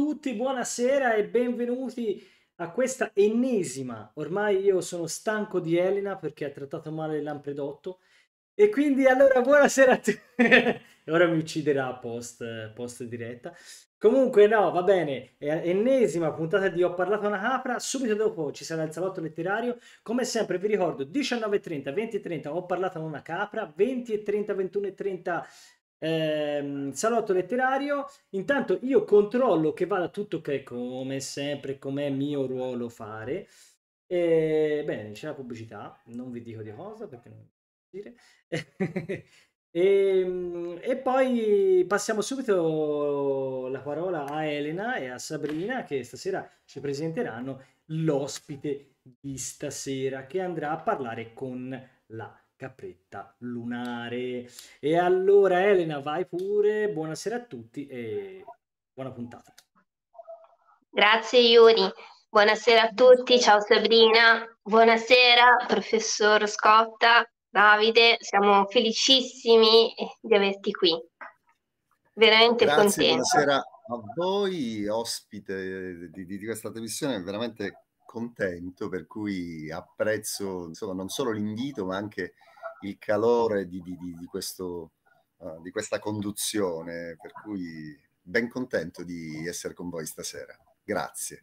tutti, buonasera e benvenuti a questa ennesima. Ormai io sono stanco di Elena perché ha trattato male il l'ampredotto. E quindi allora buonasera a tutti. Ora mi ucciderà post, post diretta. Comunque no, va bene, ennesima puntata di Ho parlato una capra, subito dopo ci sarà il salotto letterario, come sempre vi ricordo 19.30, 20.30 Ho parlato una capra, 20.30, 21.30 ehm, salotto letterario. Intanto io controllo che vada tutto ok, come sempre, com'è mio ruolo fare. E, ehm, bene, c'è la pubblicità, non vi dico di cosa perché non vi dire. E, ehm, e, poi passiamo subito la parola a Elena e a Sabrina che stasera ci presenteranno l'ospite di stasera che andrà a parlare con la capretta lunare. E allora Elena, vai pure, buonasera a tutti e buona puntata. Grazie Iuri, buonasera a tutti, ciao Sabrina, buonasera professor Scotta, Davide, siamo felicissimi di averti qui, veramente Grazie, contenti. Buonasera a voi, ospite di, di, di questa trasmissione, veramente contento, per cui apprezzo insomma, non solo l'invito, ma anche il calore di, di, di, questo, uh, di questa conduzione, per cui ben contento di essere con voi stasera. Grazie.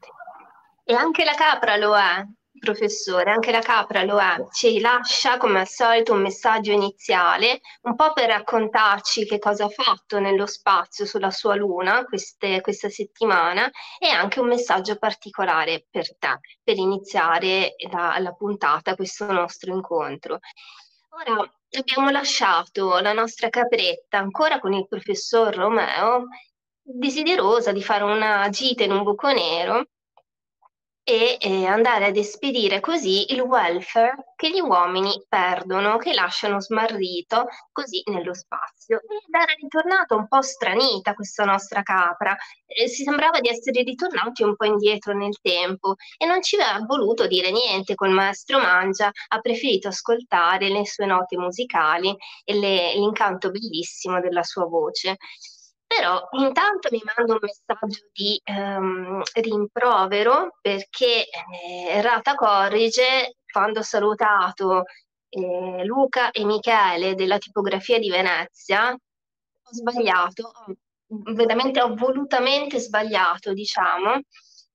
E anche la capra lo ha, professore, anche la capra lo è, ci lascia come al solito un messaggio iniziale, un po' per raccontarci che cosa ha fatto nello spazio sulla sua luna queste, questa settimana e anche un messaggio particolare per te, per iniziare la, la puntata, questo nostro incontro. Ora abbiamo lasciato la nostra capretta ancora con il professor Romeo, desiderosa di fare una gita in un buco nero e eh, andare ad espedire così il welfare che gli uomini perdono, che lasciano smarrito così nello spazio. Ed era ritornata un po' stranita questa nostra capra, eh, si sembrava di essere ritornati un po' indietro nel tempo e non ci aveva voluto dire niente col maestro Mangia, ha preferito ascoltare le sue note musicali e le, l'incanto bellissimo della sua voce però intanto mi manda un messaggio di ehm, rimprovero perché eh, Rata corrige quando ho salutato eh, Luca e Michele della tipografia di Venezia, ho sbagliato, veramente ho volutamente sbagliato, diciamo,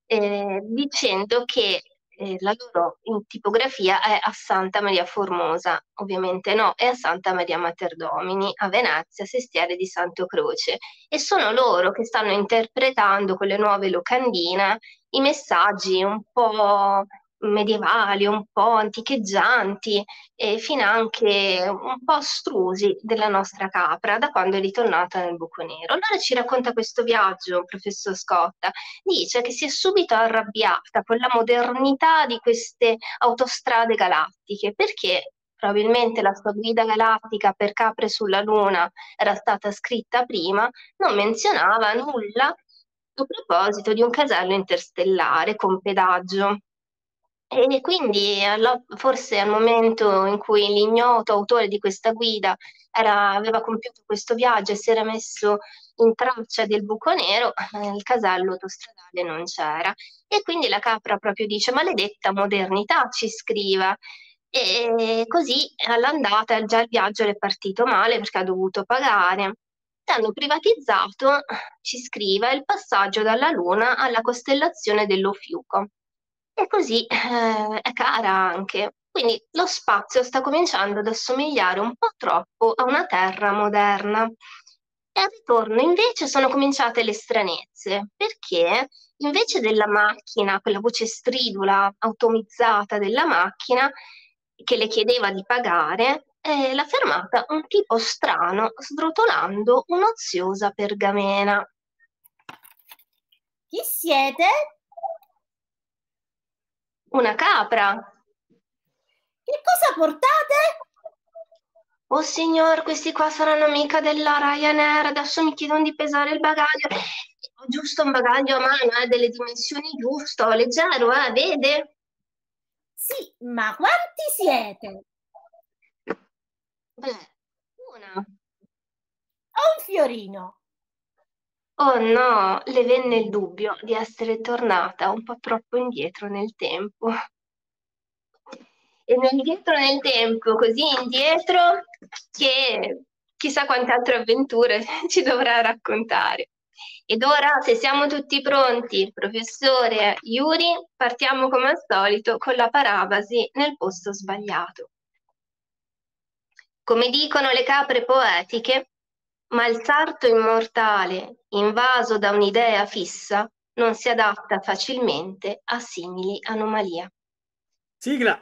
eh, dicendo che eh, la loro tipografia è a Santa Maria Formosa, ovviamente no, è a Santa Maria Materdomini, a Venezia, Sestiere di Santo Croce, e sono loro che stanno interpretando con le nuove locandine i messaggi un po' medievali, un po' anticheggianti e fin anche un po' astrusi della nostra capra da quando è ritornata nel buco nero. Allora ci racconta questo viaggio, professor Scotta, dice che si è subito arrabbiata con la modernità di queste autostrade galattiche perché probabilmente la sua guida galattica per capre sulla Luna era stata scritta prima, non menzionava nulla a proposito di un casello interstellare con pedaggio e quindi forse al momento in cui l'ignoto autore di questa guida era, aveva compiuto questo viaggio e si era messo in traccia del buco nero, eh, il casello autostradale non c'era. E quindi la capra proprio dice: Maledetta modernità, ci scriva. E così all'andata già il viaggio è partito male perché ha dovuto pagare. Hanno privatizzato, ci scrive, il passaggio dalla Luna alla costellazione dell'Ofiuco e così eh, è cara anche. Quindi lo spazio sta cominciando ad assomigliare un po' troppo a una terra moderna. E al ritorno invece sono cominciate le stranezze, perché invece della macchina, quella voce stridula, automizzata della macchina, che le chiedeva di pagare, eh, l'ha fermata un tipo strano sbrotolando un'oziosa pergamena. Chi siete? Una capra. Che cosa portate? Oh signor, questi qua saranno amica della Ryanair, adesso mi chiedono di pesare il bagaglio. Ho oh, giusto un bagaglio a mano, eh, delle dimensioni giusto, leggero, eh, vede? Sì, ma quanti siete? Beh, una. Ho un fiorino. Oh no, le venne il dubbio di essere tornata un po' troppo indietro nel tempo. E indietro nel tempo, così indietro, che chissà quante altre avventure ci dovrà raccontare. Ed ora, se siamo tutti pronti, professore Yuri, partiamo come al solito con la parabasi nel posto sbagliato. Come dicono le capre poetiche, ma il sarto immortale, invaso da un'idea fissa, non si adatta facilmente a simili anomalie. Sigla.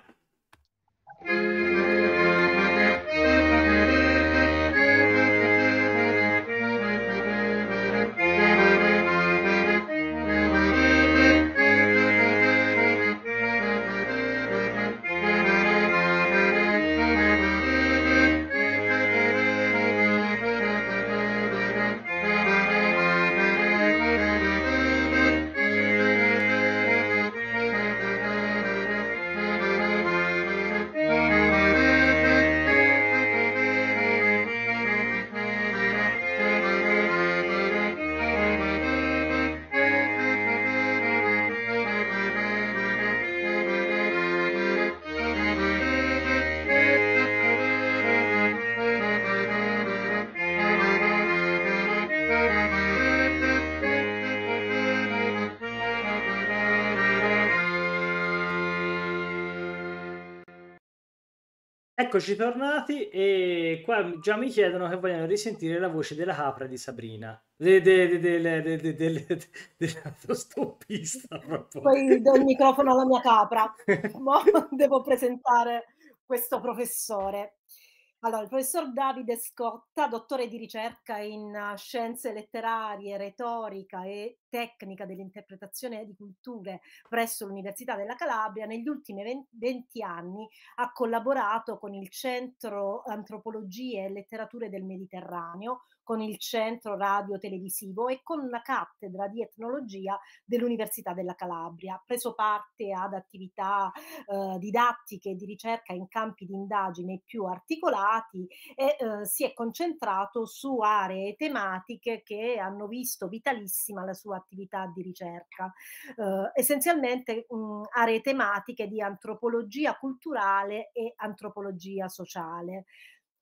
Eccoci tornati e qua già mi chiedono che vogliono risentire la voce della capra di Sabrina. De, de, de, dell'autostoppista proprio. Poi do il microfono alla mia capra. Mo devo presentare questo professore. Allora, il professor Davide Scotta, dottore di ricerca in eh, scienze letterarie, retorica e tecnica dell'interpretazione di culture presso l'Università della Calabria, negli ultimi 20 anni ha collaborato con il Centro Antropologie e Letterature del Mediterraneo, con il Centro Radio Televisivo e con la cattedra di etnologia dell'Università della Calabria. Ha preso parte ad attività eh, didattiche e di ricerca in campi di indagine più articolati e eh, si è concentrato su aree tematiche che hanno visto vitalissima la sua attività di ricerca. Eh, essenzialmente mh, mm, aree tematiche di antropologia culturale e antropologia sociale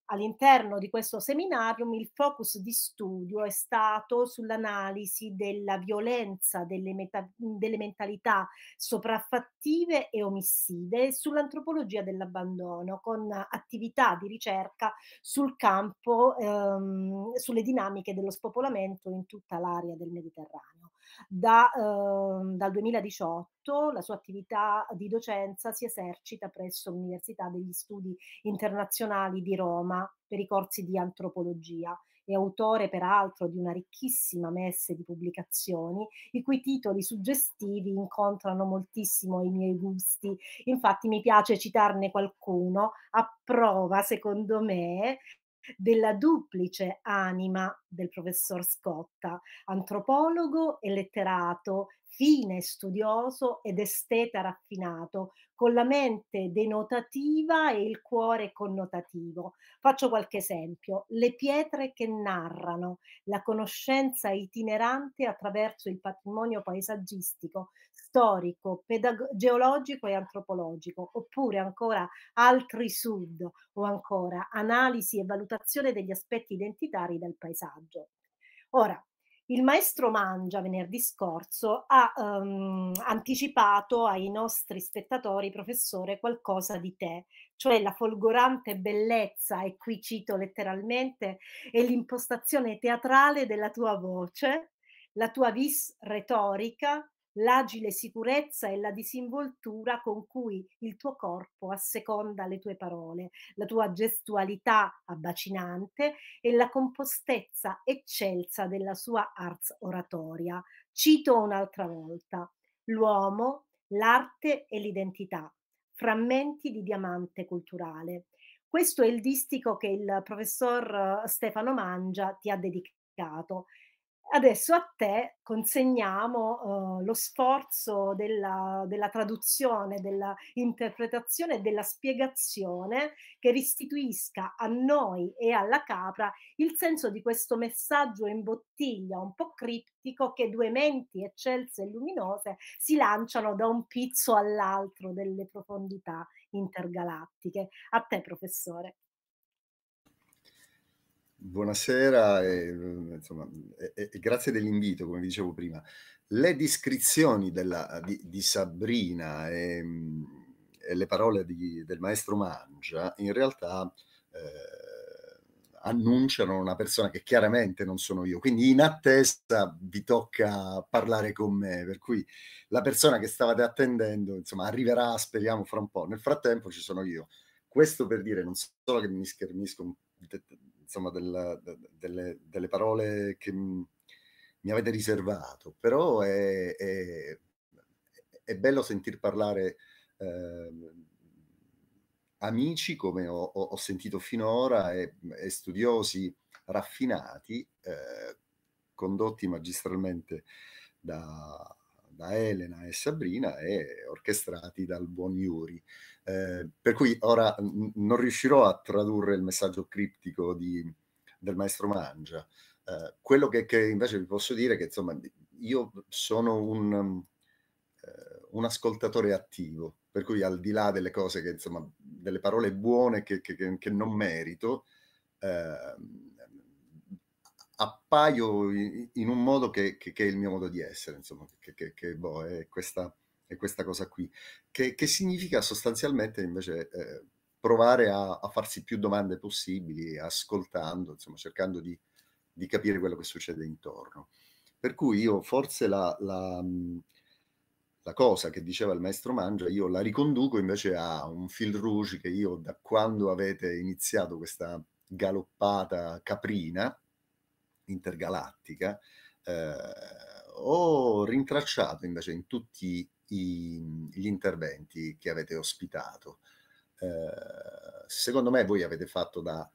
all'interno di questo seminarium il focus di studio è stato sull'analisi della violenza delle, meta- delle mentalità sopraffattive e omissive e sull'antropologia dell'abbandono con attività di ricerca sul campo ehm, sulle dinamiche dello spopolamento in tutta l'area del Mediterraneo. Da, eh, dal 2018 la sua attività di docenza si esercita presso l'Università degli Studi Internazionali di Roma per i corsi di antropologia. È autore peraltro di una ricchissima messe di pubblicazioni, i cui titoli suggestivi incontrano moltissimo i miei gusti. Infatti mi piace citarne qualcuno a prova, secondo me, della duplice anima del professor Scotta, antropologo e letterato, fine studioso ed esteta raffinato, con la mente denotativa e il cuore connotativo. Faccio qualche esempio. Le pietre che narrano la conoscenza itinerante attraverso il patrimonio paesaggistico, storico, pedag- geologico e antropologico, oppure ancora altri sud o ancora analisi e valutazione degli aspetti identitari del paesaggio. Ora, il maestro Mangia venerdì scorso ha um, anticipato ai nostri spettatori, professore, qualcosa di te, cioè la folgorante bellezza, e qui cito letteralmente, e l'impostazione teatrale della tua voce, la tua vis retorica, l'agile sicurezza e la disinvoltura con cui il tuo corpo asseconda le tue parole, la tua gestualità abbacinante e la compostezza eccelsa della sua arts oratoria. Cito un'altra volta, l'uomo, l'arte e l'identità, frammenti di diamante culturale. Questo è il distico che il professor eh, Stefano Mangia ti ha dedicato Adesso a te consegniamo uh, lo sforzo della, della traduzione, dell'interpretazione e della spiegazione che restituisca a noi e alla capra il senso di questo messaggio in bottiglia un po' criptico che due menti eccelse e luminose si lanciano da un pizzo all'altro delle profondità intergalattiche. A te, professore buonasera e, insomma, e, e grazie dell'invito, come vi dicevo prima. Le descrizioni della, di, di, Sabrina e, e le parole di, del maestro Mangia in realtà eh, annunciano una persona che chiaramente non sono io, quindi in attesa vi tocca parlare con me, per cui la persona che stavate attendendo insomma, arriverà, speriamo, fra un po'. Nel frattempo ci sono io. Questo per dire non solo che mi schermisco insomma, del, de, delle, delle, parole che mi avete riservato, però è, è, è bello sentir parlare eh, amici come ho, ho, sentito finora e, e studiosi raffinati, eh, condotti magistralmente da, da Elena e Sabrina e orchestrati dal buon Yuri. Ehm, per cui ora non riuscirò a tradurre il messaggio criptico di, del maestro Mangia. Eh, quello che, che, invece vi posso dire è che insomma, io sono un, um, un, ascoltatore attivo, per cui al di là delle cose che, insomma, delle parole buone che, che, che non merito, eh, appaio in, in, un modo che, è il mio modo di essere, insomma, che, boh, è questa è questa cosa qui, che, che significa sostanzialmente invece eh, provare a, a, farsi più domande possibili, ascoltando, insomma, cercando di, di, capire quello che succede intorno. Per cui io forse la, la, la, cosa che diceva il maestro Mangia, io la riconduco invece a un fil rouge che io da quando avete iniziato questa galoppata caprina intergalattica, eh, ho rintracciato invece in tutti i, gli interventi che avete ospitato. Eh, secondo me voi avete fatto da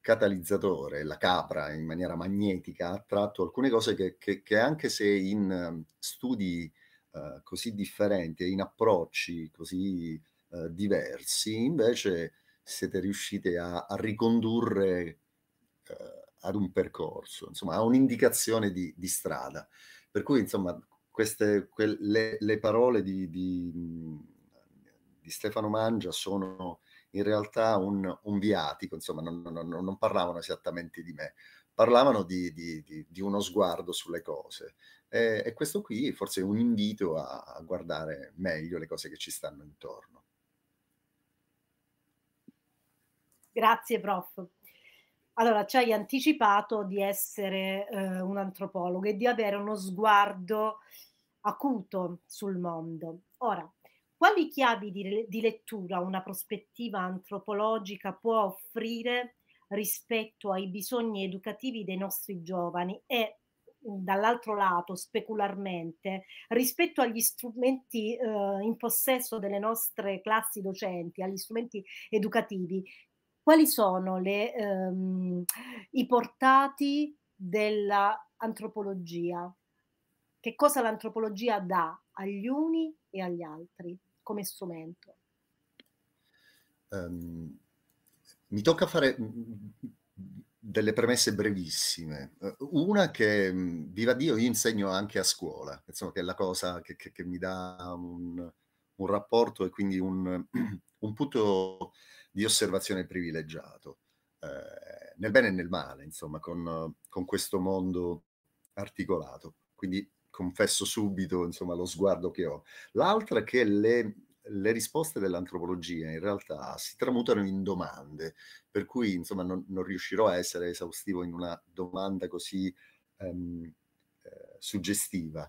catalizzatore, la capra in maniera magnetica, ha tratto alcune cose che, che, che anche se in studi eh, così differenti e in approcci così eh, diversi, invece siete riusciti a, a ricondurre eh, ad un percorso, insomma, a un'indicazione di, di strada. Per cui, insomma, queste, que- le, le, parole di, di, mhmm, di, Stefano Mangia sono in realtà un, un viatico, insomma non, non, non, parlavano esattamente di me, parlavano di, di uno sguardo sulle cose. E, e, questo qui forse è un invito a, a guardare meglio le cose che ci stanno intorno. Grazie prof. Allora, ci hai anticipato di essere eh, un antropologo e di avere uno sguardo acuto sul mondo. Ora, quali chiavi di, di lettura una prospettiva antropologica può offrire rispetto ai bisogni educativi dei nostri giovani e dall'altro lato specularmente rispetto agli strumenti eh, in possesso delle nostre classi docenti, agli strumenti educativi quali sono le, ehm, i portati dell'antropologia? Che cosa l'antropologia dà agli uni e agli altri come strumento? Um, mi tocca fare mhmm, delle premesse brevissime. Una che, mhmm, viva Dio, io insegno anche a scuola, insomma, che è la cosa che, che, che mi dà un, un rapporto e quindi un, un punto di osservazione privilegiato, eh, nel bene e nel male, insomma, con, con, questo mondo articolato. Quindi confesso subito insomma, lo sguardo che ho. L'altra è che le, le risposte dell'antropologia in realtà si tramutano in domande, per cui insomma, non, non riuscirò a essere esaustivo in una domanda così ehm, eh, suggestiva.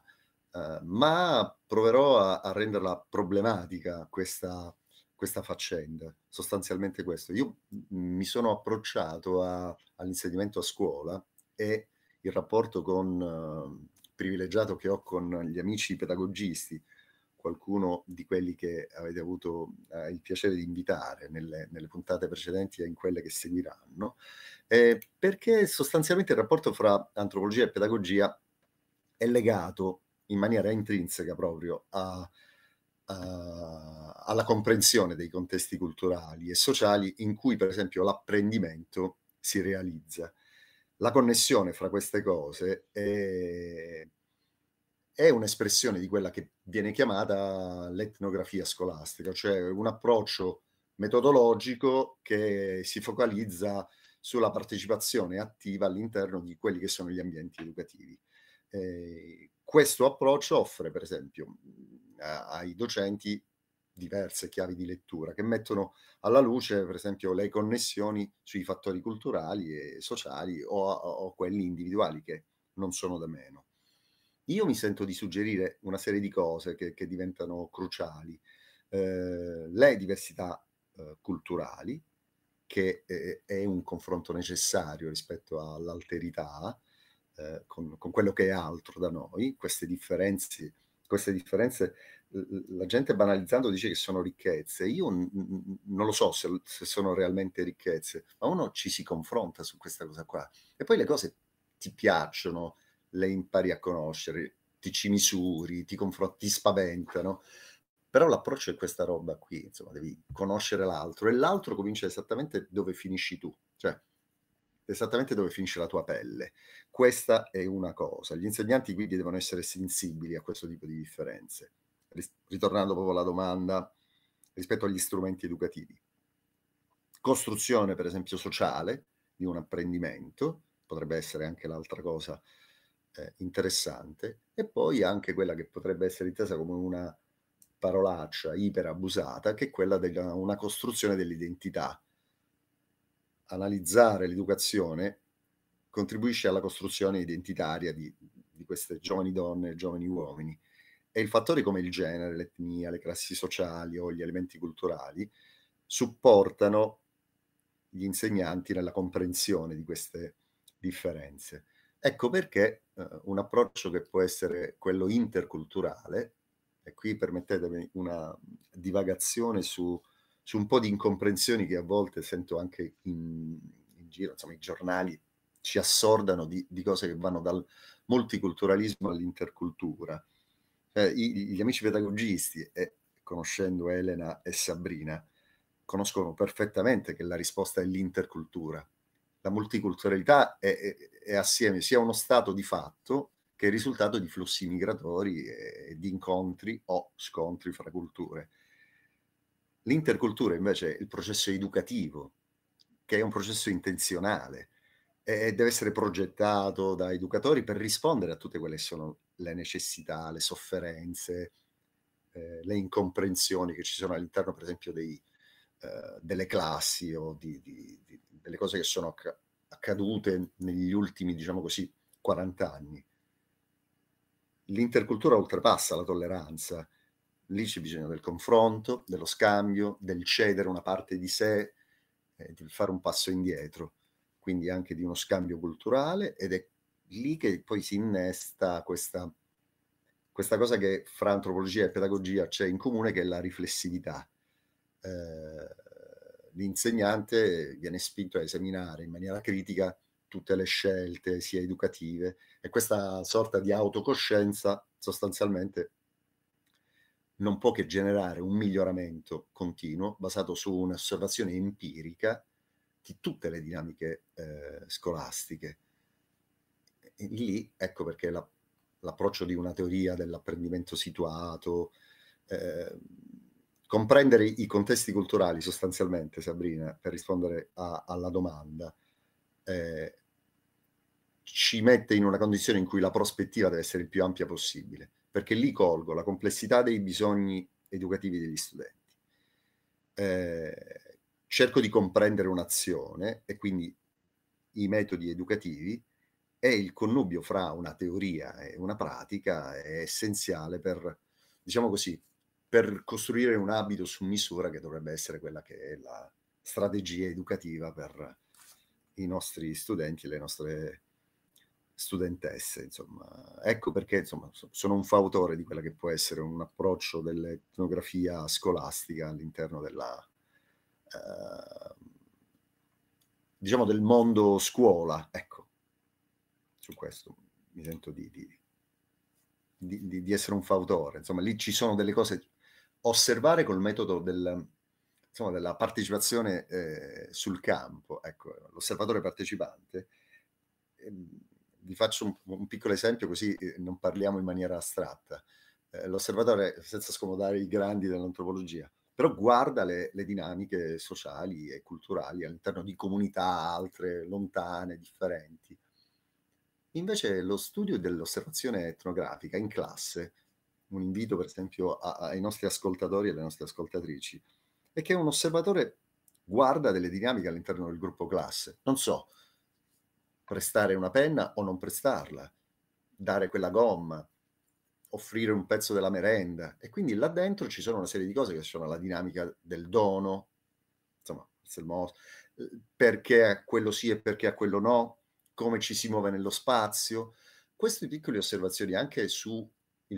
Eh, ma proverò a, a renderla problematica questa, questa, faccenda, sostanzialmente questo. Io mm, mi sono approcciato a, all'insegnamento a scuola e il rapporto con, eh, privilegiato che ho con gli amici pedagogisti, qualcuno di quelli che avete avuto eh, il piacere di invitare nelle, nelle, puntate precedenti e in quelle che seguiranno, eh, perché sostanzialmente il rapporto fra antropologia e pedagogia è legato in maniera intrinseca proprio a, a, alla comprensione dei contesti culturali e sociali in cui per esempio l'apprendimento si realizza. La connessione fra queste cose è, è un'espressione di quella che viene chiamata l'etnografia scolastica, cioè un approccio metodologico che si focalizza sulla partecipazione attiva all'interno di quelli che sono gli ambienti educativi. Eh, questo approccio offre, per esempio, mhmm, a, ai docenti diverse chiavi di lettura che mettono alla luce, per esempio, le connessioni sui fattori culturali e sociali o, o quelli individuali che non sono da meno. Io mi sento di suggerire una serie di cose che, che diventano cruciali. Eh, le diversità eh, culturali, che eh, è un confronto necessario rispetto all'alterità, eh, con, con, quello che è altro da noi, queste differenze, queste differenze la gente banalizzando dice che sono ricchezze, io n- non lo so se, se sono realmente ricchezze, ma uno ci si confronta su questa cosa qua e poi le cose ti piacciono, le impari a conoscere, ti ci misuri, ti confronti, ti spaventano però l'approccio è questa roba qui, insomma, devi conoscere l'altro e l'altro comincia esattamente dove finisci tu, cioè esattamente dove finisce la tua pelle questa è una cosa. Gli insegnanti quindi devono essere sensibili a questo tipo di differenze. Ritornando proprio alla domanda rispetto agli strumenti educativi. Costruzione, per esempio, sociale di un apprendimento, potrebbe essere anche l'altra cosa eh, interessante, e poi anche quella che potrebbe essere intesa come una parolaccia iperabusata, che è quella di una costruzione dell'identità. Analizzare l'educazione contribuisce alla costruzione identitaria di, di queste giovani donne e giovani uomini. E i fattori come il genere, l'etnia, le classi sociali o gli elementi culturali supportano gli insegnanti nella comprensione di queste differenze. Ecco perché eh, un approccio che può essere quello interculturale, e qui permettetemi una divagazione su, su un po' di incomprensioni che a volte sento anche in, in giro, insomma i giornali ci assordano di, di cose che vanno dal multiculturalismo all'intercultura. Eh, gli amici pedagogisti, e conoscendo Elena e Sabrina, conoscono perfettamente che la risposta è l'intercultura. La multiculturalità è, è, è assieme sia uno stato di fatto che il risultato di flussi migratori e, e di incontri o scontri fra culture. L'intercultura invece è il processo educativo, che è un processo intenzionale, e deve essere progettato da educatori per rispondere a tutte quelle che sono le necessità, le sofferenze, eh, le incomprensioni che ci sono all'interno, per esempio, dei, eh, delle classi o di, di, di, delle cose che sono accadute negli ultimi, diciamo così, 40 anni. L'intercultura oltrepassa la tolleranza. Lì c'è bisogno del confronto, dello scambio, del cedere una parte di sé, eh, di fare un passo indietro quindi anche di uno scambio culturale ed è lì che poi si innesta questa, questa cosa che fra antropologia e pedagogia c'è in comune che è la riflessività. Eh, l'insegnante viene spinto a esaminare in maniera critica tutte le scelte, sia educative, e questa sorta di autocoscienza sostanzialmente non può che generare un miglioramento continuo basato su un'osservazione empirica di tutte le dinamiche eh, scolastiche. E lì ecco perché la, l'approccio di una teoria dell'apprendimento situato, eh, comprendere i contesti culturali sostanzialmente, Sabrina, per rispondere a, alla domanda, eh, ci mette in una condizione in cui la prospettiva deve essere il più ampia possibile, perché lì colgo la complessità dei bisogni educativi degli studenti. Eh, cerco di comprendere un'azione e quindi i metodi educativi e il connubio fra una teoria e una pratica è essenziale per, diciamo così, per costruire un abito su misura che dovrebbe essere quella che è la strategia educativa per i nostri studenti e le nostre studentesse, insomma. Ecco perché, insomma, sono un fautore di quella che può essere un approccio dell'etnografia scolastica all'interno della Ehm, diciamo del mondo scuola, ecco, su questo mi sento di, di, di, di, essere un fautore, insomma lì ci sono delle cose, osservare col metodo del, insomma, della partecipazione eh, sul campo, ecco, l'osservatore partecipante, ehm, vi faccio un, un, piccolo esempio così eh, non parliamo in maniera astratta, eh, l'osservatore, senza scomodare i grandi dell'antropologia, però guarda le, le dinamiche sociali e culturali all'interno di comunità altre, lontane, differenti. Invece lo studio dell'osservazione etnografica in classe, un invito per esempio a, ai nostri ascoltatori e alle nostre ascoltatrici, è che un osservatore guarda delle dinamiche all'interno del gruppo classe. Non so, prestare una penna o non prestarla, dare quella gomma, offrire un pezzo della merenda. E quindi là dentro ci sono una serie di cose che sono la dinamica del dono, insomma, perché a quello sì e perché a quello no, come ci si muove nello spazio. Queste piccole osservazioni anche sul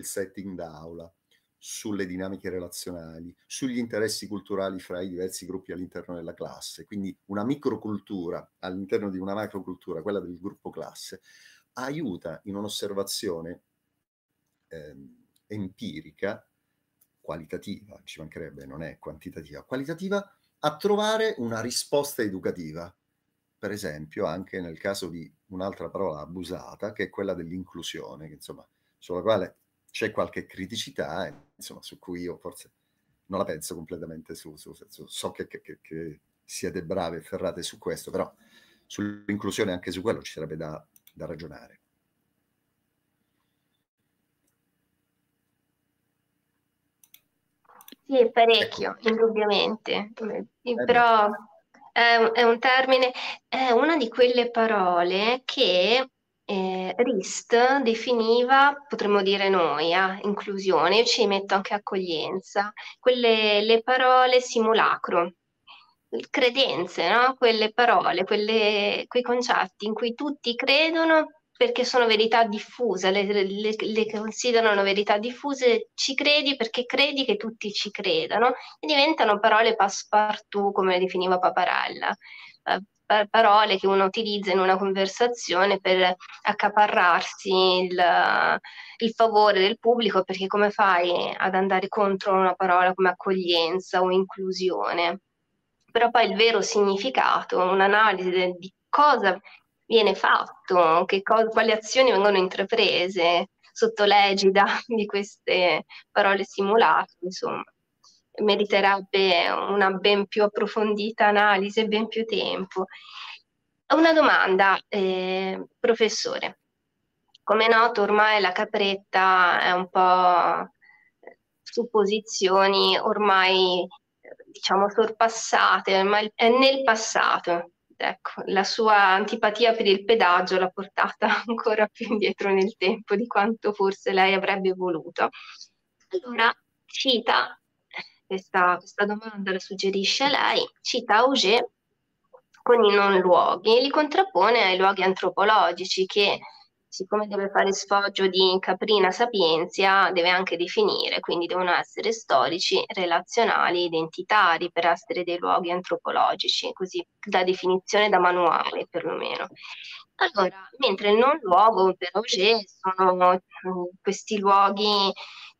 setting d'aula, sulle dinamiche relazionali, sugli interessi culturali fra i diversi gruppi all'interno della classe, quindi una microcultura all'interno di una macrocultura, quella del gruppo classe, aiuta in un'osservazione ehm, empirica, qualitativa, ci mancherebbe, non è quantitativa, qualitativa, a trovare una risposta educativa. Per esempio, anche nel caso di un'altra parola abusata, che è quella dell'inclusione, che, insomma, sulla quale c'è qualche criticità, eh, insomma, su cui io forse non la penso completamente su, su, su so che, che, che, siete brave e ferrate su questo, però sull'inclusione anche su quello ci sarebbe da, da ragionare. Sì, parecchio, ecco. indubbiamente, eh però è, è un termine, è una di quelle parole che eh, Rist definiva, potremmo dire noi, eh, inclusione, io ci metto anche accoglienza, quelle le parole simulacro, credenze, no? quelle parole, quelle, quei concetti in cui tutti credono perché sono verità diffuse, le, le, le, considerano verità diffuse, ci credi perché credi che tutti ci credano e diventano parole passepartout, come le definiva Paparella, eh, pa- parole che uno utilizza in una conversazione per accaparrarsi il, il favore del pubblico, perché come fai ad andare contro una parola come accoglienza o inclusione? Però poi il vero significato, un'analisi di cosa viene fatto, co- quali azioni vengono intraprese sotto l'egida di queste parole simulate, insomma. Meriterebbe una ben più approfondita analisi e ben più tempo. Una domanda, eh, professore. Come è noto ormai la capretta è un po' eh, su posizioni ormai diciamo sorpassate, ormai è nel passato ecco, la sua antipatia per il pedaggio l'ha portata ancora più indietro nel tempo di quanto forse lei avrebbe voluto. Allora, cita, questa, questa domanda la suggerisce lei, cita Auger con i non luoghi e li contrappone ai luoghi antropologici che siccome deve fare sfoggio di caprina sapienzia, deve anche definire, quindi devono essere storici, relazionali, identitari per essere dei luoghi antropologici, così da definizione da manuale perlomeno. Allora, mentre il non luogo per Auger sono mm, questi luoghi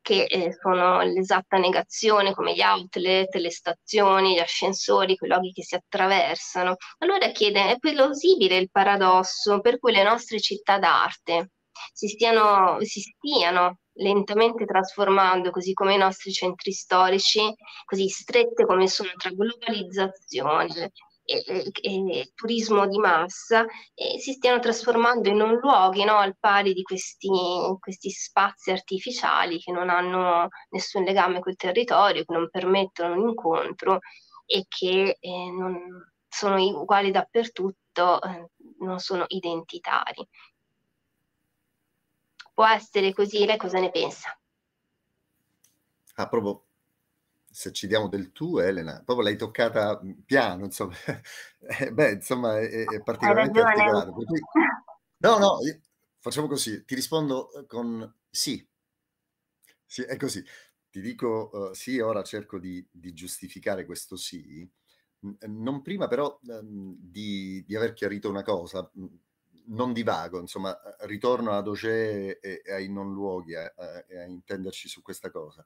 che eh, sono l'esatta negazione, come gli outlet, le stazioni, gli ascensori, quei luoghi che si attraversano. Allora chiede, è plausibile il paradosso per cui le nostre città d'arte si stiano, si stiano lentamente trasformando, così come i nostri centri storici, così strette come sono tra globalizzazione, e, turismo di massa si stiano trasformando in un luoghi no, al pari di questi, questi, spazi artificiali che non hanno nessun legame col territorio, che non permettono un incontro e che eh, non sono uguali dappertutto, eh, non sono identitari. Può essere così, lei cosa ne pensa? Ah, proprio se ci diamo del tu, Elena, proprio l'hai toccata mhmm, piano, insomma, eh, beh, insomma, è, è particolarmente particolare. Perché... No, no, facciamo così, ti rispondo eh, con sì, sì è così. Ti dico uh, sì, ora cerco di, di, giustificare questo sì, mhmm, non prima però um, di, di, aver chiarito una cosa, mhmm, non divago, insomma, ritorno ad Oce e, e ai non luoghi, a, a, a intenderci su questa cosa.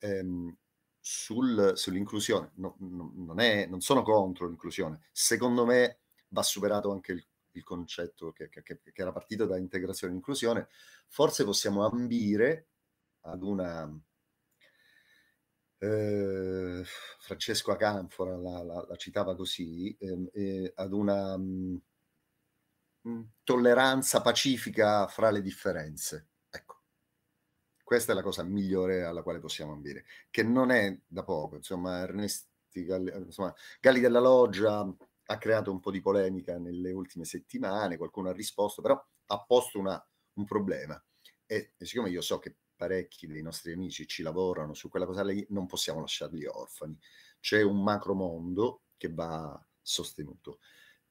Um, sul, sull'inclusione. No, no, non, è, non, sono contro l'inclusione. Secondo me va superato anche il, il concetto che, che, che, era partito da integrazione e inclusione. Forse possiamo ambire ad una... Eh, Francesco Acanfora la, la, la citava così, eh, eh, ad una mh, mm, tolleranza pacifica fra le differenze questa è la cosa migliore alla quale possiamo ambire, che non è da poco. Insomma, Ernesti Galli, eh, insomma, Galli della Loggia ha creato un po' di polemica nelle ultime settimane, qualcuno ha risposto, però ha posto una, un problema. E, e siccome io so che parecchi dei nostri amici ci lavorano su quella cosa lì, non possiamo lasciarli orfani. C'è un macro mondo che va sostenuto.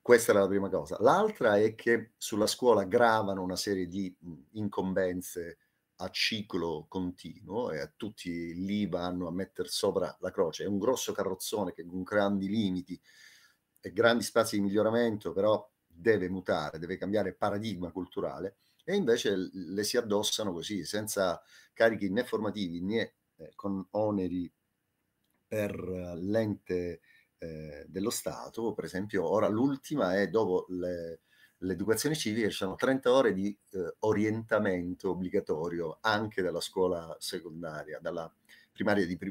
Questa era la prima cosa. L'altra è che sulla scuola gravano una serie di incombenze a ciclo continuo e a tutti lì vanno a mettere sopra la croce. È un grosso carrozzone che con grandi limiti e grandi spazi di miglioramento, però deve mutare, deve cambiare paradigma culturale e invece le si addossano così, senza carichi né formativi né eh, con oneri per l'ente eh, dello Stato. Per esempio, ora l'ultima è dopo le l'educazione civile ci sono 30 ore di eh, orientamento obbligatorio anche dalla scuola secondaria, dalla, di,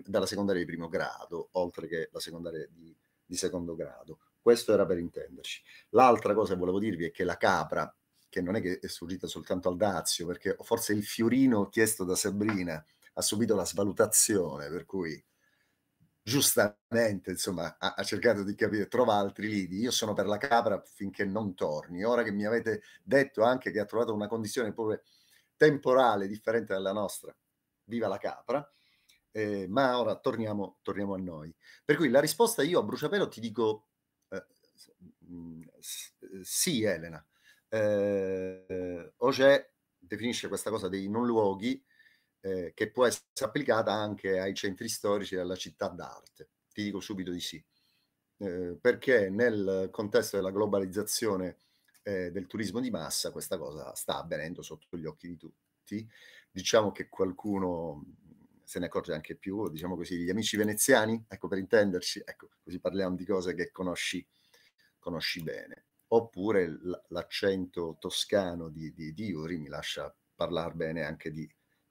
dalla, secondaria di primo grado, oltre che la secondaria di, di secondo grado. Questo era per intenderci. L'altra cosa che volevo dirvi è che la capra, che non è che è sfuggita soltanto al Dazio, perché forse il fiorino chiesto da Sabrina ha subito la svalutazione, per cui giustamente insomma, ha, ha, cercato di capire, trova altri lidi, io sono per la capra finché non torni. Ora che mi avete detto anche che ha trovato una condizione proprio temporale differente dalla nostra, viva la capra, eh, ma ora torniamo, torniamo, a noi. Per cui la risposta io a bruciapelo ti dico eh, mm, eh sì Elena, eh, Oce definisce questa cosa dei non luoghi eh, che può essere applicata anche ai centri storici e alla città d'arte. Ti dico subito di sì, eh, perché nel contesto della globalizzazione eh, del turismo di massa questa cosa sta avvenendo sotto gli occhi di tutti. Diciamo che qualcuno mm, se ne accorge anche più, diciamo così, gli amici veneziani, ecco per intenderci, ecco, così parliamo di cose che conosci, conosci bene. Oppure l'accento toscano di, di, di Iuri mi lascia parlare bene anche di,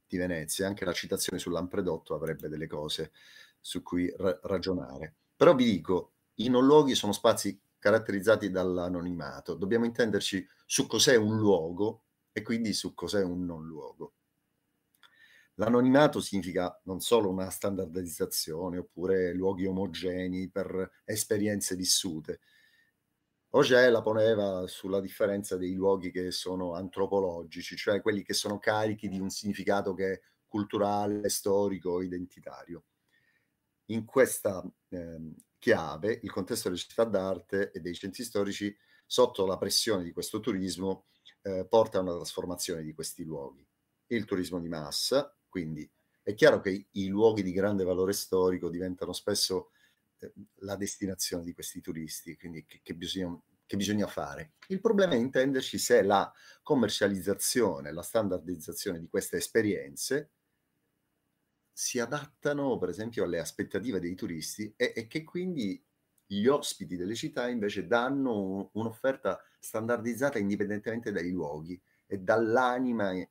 di Venezia, anche la citazione su Lampredotto avrebbe delle cose su cui ra- ragionare. Però vi dico, i non luoghi sono spazi caratterizzati dall'anonimato, dobbiamo intenderci su cos'è un luogo e quindi su cos'è un non luogo. L'anonimato significa non solo una standardizzazione oppure luoghi omogenei per esperienze vissute, Roger la poneva sulla differenza dei luoghi che sono antropologici, cioè quelli che sono carichi di un significato che è culturale, storico, identitario. In questa eh, chiave il contesto delle città d'arte e dei centri storici, sotto la pressione di questo turismo, eh, porta a una trasformazione di questi luoghi. Il turismo di massa, quindi è chiaro che i luoghi di grande valore storico diventano spesso eh, la destinazione di questi turisti, quindi che, che, bisogna, che bisogna fare. Il problema è intenderci se la commercializzazione, la standardizzazione di queste esperienze si adattano per esempio alle aspettative dei turisti e, e, che quindi gli ospiti delle città invece danno un'offerta standardizzata indipendentemente dai luoghi e dall'anima eh,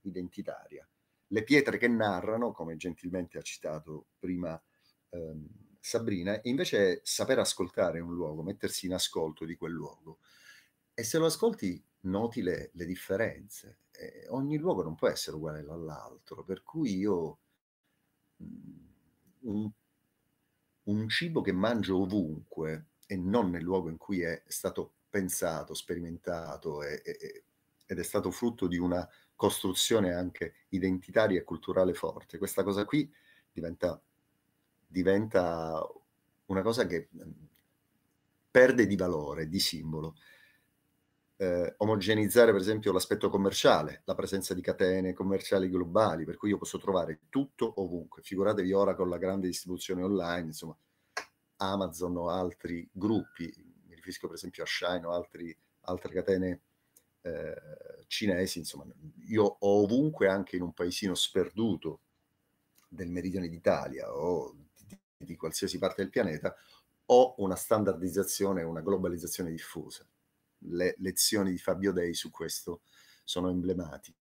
identitaria. Le pietre che narrano, come gentilmente ha citato prima ehm, Sabrina, invece è saper ascoltare un luogo, mettersi in ascolto di quel luogo. E se lo ascolti noti le, le differenze. Eh, ogni luogo non può essere uguale all'altro, per cui io mm, un, un cibo che mangio ovunque e non nel luogo in cui è stato pensato, sperimentato e, e, ed è stato frutto di una costruzione anche identitaria e culturale forte. Questa cosa qui diventa diventa una cosa che mm, perde di valore, di simbolo. Eh, omogenizzare per esempio l'aspetto commerciale, la presenza di catene commerciali globali, per cui io posso trovare tutto ovunque. Figuratevi ora con la grande distribuzione online, insomma, Amazon o altri gruppi, mi riferisco per esempio a Shine o altri, altre catene eh, cinesi, insomma, io ho ovunque anche in un paesino sperduto del meridione d'Italia o di qualsiasi parte del pianeta o una standardizzazione, una globalizzazione diffusa. Le lezioni di Fabio Dei su questo sono emblematiche.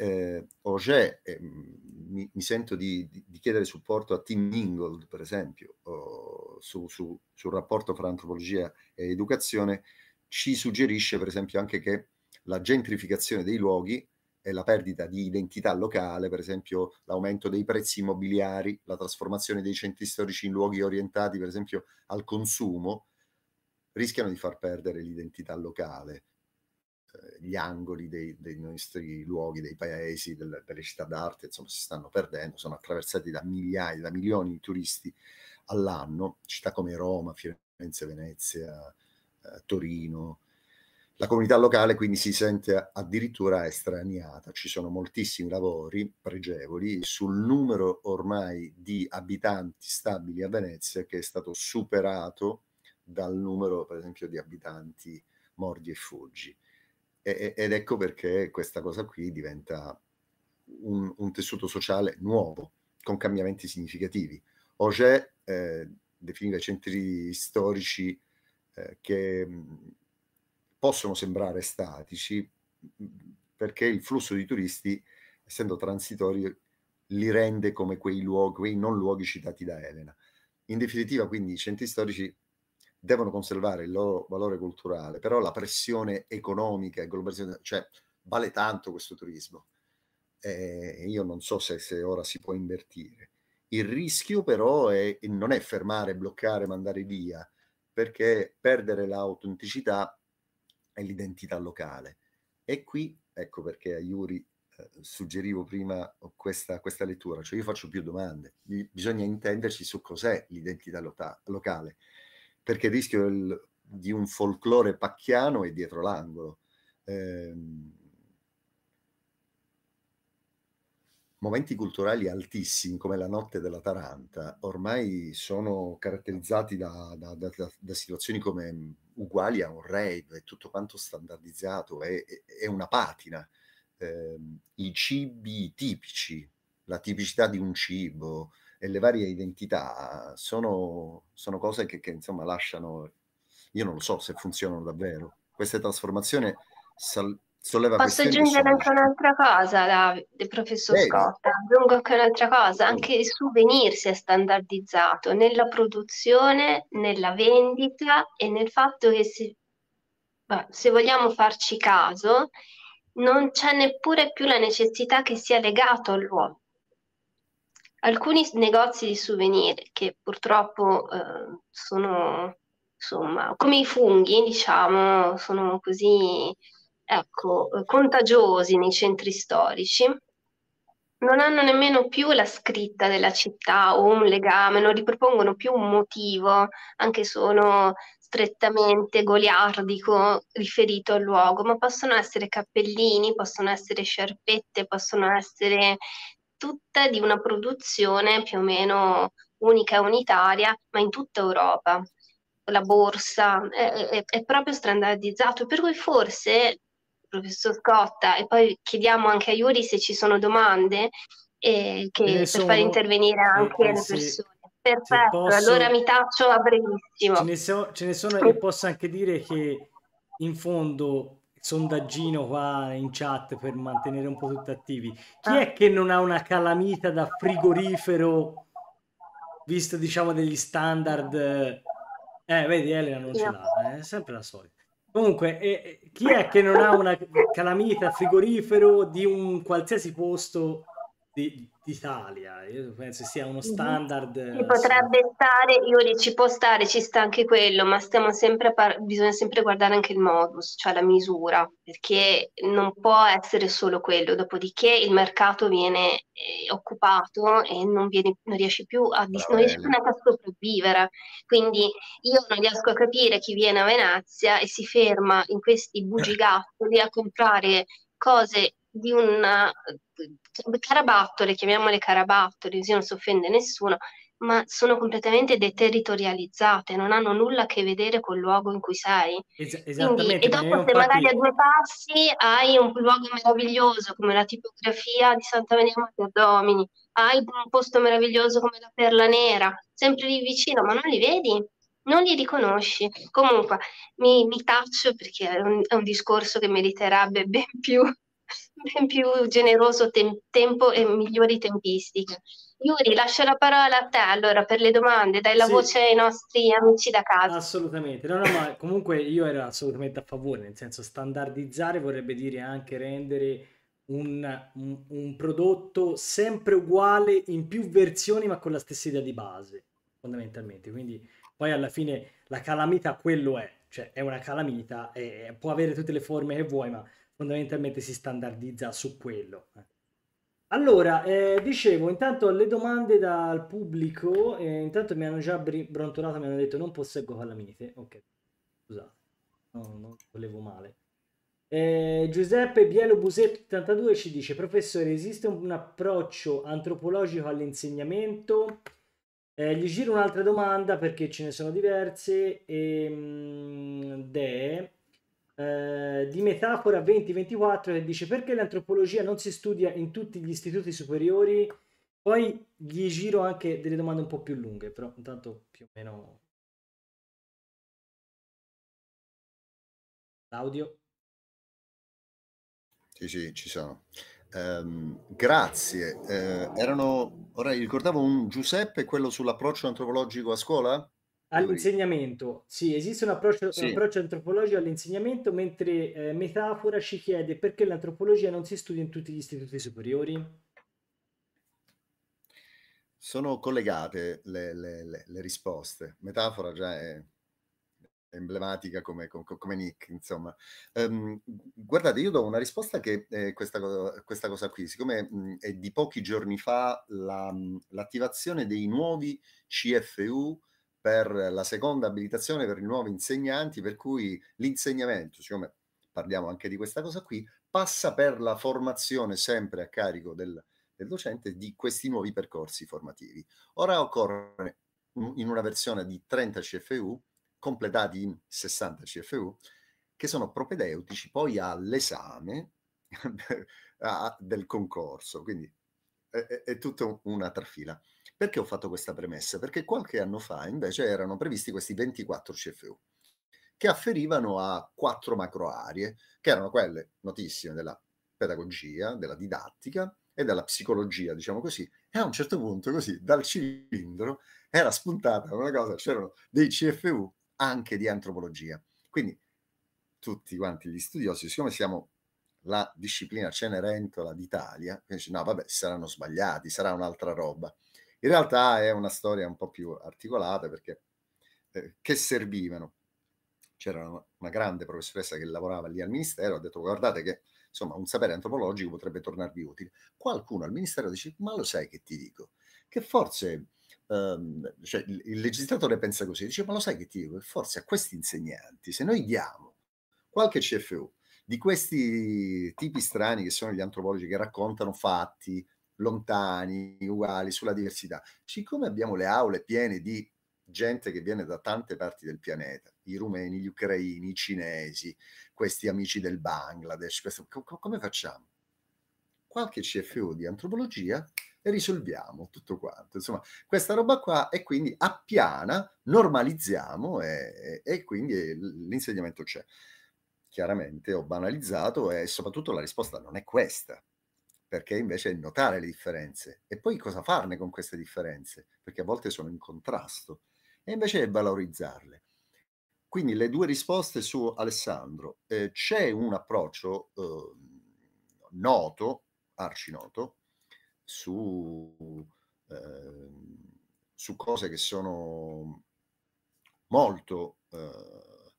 Eh, Auger, eh, mm, mi, mi, sento di, di, di, chiedere supporto a Tim Ingold, per esempio, oh, su, su, sul rapporto fra antropologia e educazione, ci suggerisce, per esempio, anche che la gentrificazione dei luoghi e la perdita di identità locale, per esempio l'aumento dei prezzi immobiliari, la trasformazione dei centri storici in luoghi orientati, per esempio, al consumo, rischiano di far perdere l'identità locale, eh, gli angoli dei, dei, nostri luoghi, dei paesi, delle, delle città d'arte, insomma, si stanno perdendo, sono attraversati da migliaia, da milioni di turisti all'anno, città come Roma, Firenze, Venezia, eh, Torino, la comunità locale quindi si sente addirittura estraniata. Ci sono moltissimi lavori pregevoli sul numero ormai di abitanti stabili a Venezia che è stato superato dal numero, per esempio, di abitanti mordi e fuggi. E, ed ecco perché questa cosa qui diventa un, un tessuto sociale nuovo, con cambiamenti significativi. Auger eh, definiva centri storici eh, che possono sembrare statici perché il flusso di turisti, essendo transitori, li rende come quei luoghi, quei non luoghi citati da Elena. In definitiva, quindi, i centri storici devono conservare il loro valore culturale, però la pressione economica e globalizzazione, cioè vale tanto questo turismo. Eh, io non so se, se, ora si può invertire. Il rischio però è, non è fermare, bloccare, mandare via, perché perdere l'autenticità è l'identità locale. E qui, ecco perché a Iuri eh, suggerivo prima questa, questa, lettura, cioè io faccio più domande, bisogna intenderci su cos'è l'identità lota- locale, perché il rischio del, di un folklore pacchiano è dietro l'angolo. Eh, momenti culturali altissimi come la notte della Taranta ormai sono caratterizzati da, da, da, da situazioni come uguali a un rave, è tutto quanto standardizzato, è, è una patina. Eh, I cibi tipici, la tipicità di un cibo e le varie identità sono, sono cose che, che, insomma lasciano, io non lo so se funzionano davvero. Queste trasformazioni sal- solleva Posso aggiungere anche un'altra cosa, la, professor Bene. Scott. Aggiungo anche un'altra cosa, anche il souvenir si è standardizzato nella produzione, nella vendita e nel fatto che si, beh, se vogliamo farci caso, non c'è neppure più la necessità che sia legato all'uomo. Alcuni negozi di souvenir che purtroppo eh, sono, insomma, come i funghi, diciamo, sono così ecco, contagiosi nei centri storici, non hanno nemmeno più la scritta della città o un legame, non ripropongono più un motivo, anche sono strettamente goliardico riferito al luogo, ma possono essere cappellini, possono essere sciarpette, possono essere tutta di una produzione più o meno unica e unitaria, ma in tutta Europa. La borsa è, è, è proprio standardizzato, per cui forse professor Scotta e poi chiediamo anche a Iuri se ci sono domande eh, che, eh, per far intervenire eh, anche eh, le persone. Sì. Perfetto, posso... allora mi taccio a brevissimo. Ce ne, so, ce ne sono e posso anche dire che in fondo sondaggino qua in chat per mantenere un po' tutti attivi. Chi ah. è che non ha una calamita da frigorifero visto diciamo degli standard? Eh, vedi Elena non Io. ce l'ha, è eh, sempre la solita. Comunque, eh, chi è che non ha una calamita frigorifero di un qualsiasi posto d'Italia, io penso sia uno mhm. standard. Ci eh, potrebbe sì. stare, io ci può stare, ci sta anche quello, ma stiamo sempre par- bisogna sempre guardare anche il modus, cioè la misura, perché non può essere solo quello, dopodiché il mercato viene eh, occupato e non, viene, non riesce più a, dis- non riesce più a sopravvivere. Quindi io non riesco a capire chi viene a Venezia e si ferma in questi bugigattoli a comprare cose di una eh, carabattole, chiamiamole carabattole, così non si offende nessuno, ma sono completamente deterritorializzate, non hanno nulla a che vedere col luogo in cui sei. Es- Quindi, e dopo se infatti... magari a due passi hai un luogo meraviglioso come la tipografia di Santa Maria Mater Domini, hai un posto meraviglioso come la Perla Nera, sempre lì vicino, ma non li vedi? Non li riconosci. Comunque, mi, mi taccio perché è un, è un discorso che meriterebbe ben più ben più generoso tem- tempo e migliori tempistiche. Yuri, lascio la parola a te allora per le domande, dai la sì. voce ai nostri amici da casa. Assolutamente, no, no, ma comunque io ero assolutamente a favore, nel senso standardizzare vorrebbe dire anche rendere un, un, un prodotto sempre uguale in più versioni ma con la stessa idea di base, fondamentalmente. Quindi poi alla fine la calamita quello è, cioè è una calamita, è, può avere tutte le forme che vuoi, ma fondamentalmente si standardizza su quello. Allora, eh, dicevo, intanto le domande dal pubblico, eh, intanto mi hanno già brontolato, mi hanno detto non posseggo calamite, ok, scusate, no, non volevo male. Eh, Giuseppe Bielo Busetto 82 ci dice, professore, esiste un approccio antropologico all'insegnamento? Eh, gli giro un'altra domanda perché ce ne sono diverse ed ehm, è eh, di Metafora 2024 che dice perché l'antropologia non si studia in tutti gli istituti superiori? Poi gli giro anche delle domande un po' più lunghe, però intanto più o meno l'audio. Sì, sì, ci sono. Um, grazie. Uh, erano, ora ricordavo un Giuseppe, quello sull'approccio antropologico a scuola? All'insegnamento, sì, esiste un approccio, sì. un approccio antropologico all'insegnamento, mentre eh, Metafora ci chiede perché l'antropologia non si studia in tutti gli istituti superiori. Sono collegate le, le, le, le risposte. Metafora già è emblematica come, come Nick, insomma. Um, guardate, io do una risposta che è questa, cosa, questa cosa qui, siccome mh, è di pochi giorni fa la, l'attivazione dei nuovi CFU per la seconda abilitazione per i nuovi insegnanti, per cui l'insegnamento, siccome parliamo anche di questa cosa qui, passa per la formazione sempre a carico del, del docente di questi nuovi percorsi formativi. Ora occorre in una versione di 30 CFU, completati in 60 CFU, che sono propedeutici poi all'esame del concorso. Quindi è, è, è tutta una trafila. Perché ho fatto questa premessa? Perché qualche anno fa invece erano previsti questi 24 CFU che afferivano a quattro macro aree, che erano quelle notissime della pedagogia, della didattica e della psicologia, diciamo così. E a un certo punto, così, dal cilindro era spuntata una cosa, c'erano dei CFU anche di antropologia. Quindi tutti quanti gli studiosi, siccome siamo la disciplina Cenerentola d'Italia, quindi no, vabbè, saranno sbagliati, sarà un'altra roba. In realtà è una storia un po' più articolata perché eh, che servivano? C'era una, grande professoressa che lavorava lì al ministero, ha detto guardate che insomma un sapere antropologico potrebbe tornarvi utile. Qualcuno al ministero dice ma lo sai che ti dico? Che forse ehm, cioè, il, il legislatore pensa così, dice ma lo sai che ti dico? Che forse a questi insegnanti se noi diamo qualche CFU di questi tipi strani che sono gli antropologi che raccontano fatti, lontani, uguali, sulla diversità. Siccome abbiamo le aule piene di gente che viene da tante parti del pianeta, i rumeni, gli ucraini, i cinesi, questi amici del Bangladesh, questo, co- come facciamo? Qualche CFO di antropologia e risolviamo tutto quanto. Insomma, questa roba qua e quindi appiana, normalizziamo e, e, e quindi l'insegnamento c'è. Chiaramente ho banalizzato e soprattutto la risposta non è questa perché invece è notare le differenze e poi cosa farne con queste differenze, perché a volte sono in contrasto, e invece è valorizzarle. Quindi le due risposte su Alessandro. Eh, c'è un approccio eh, noto, arcinoto, su, eh, su, cose che sono molto, eh,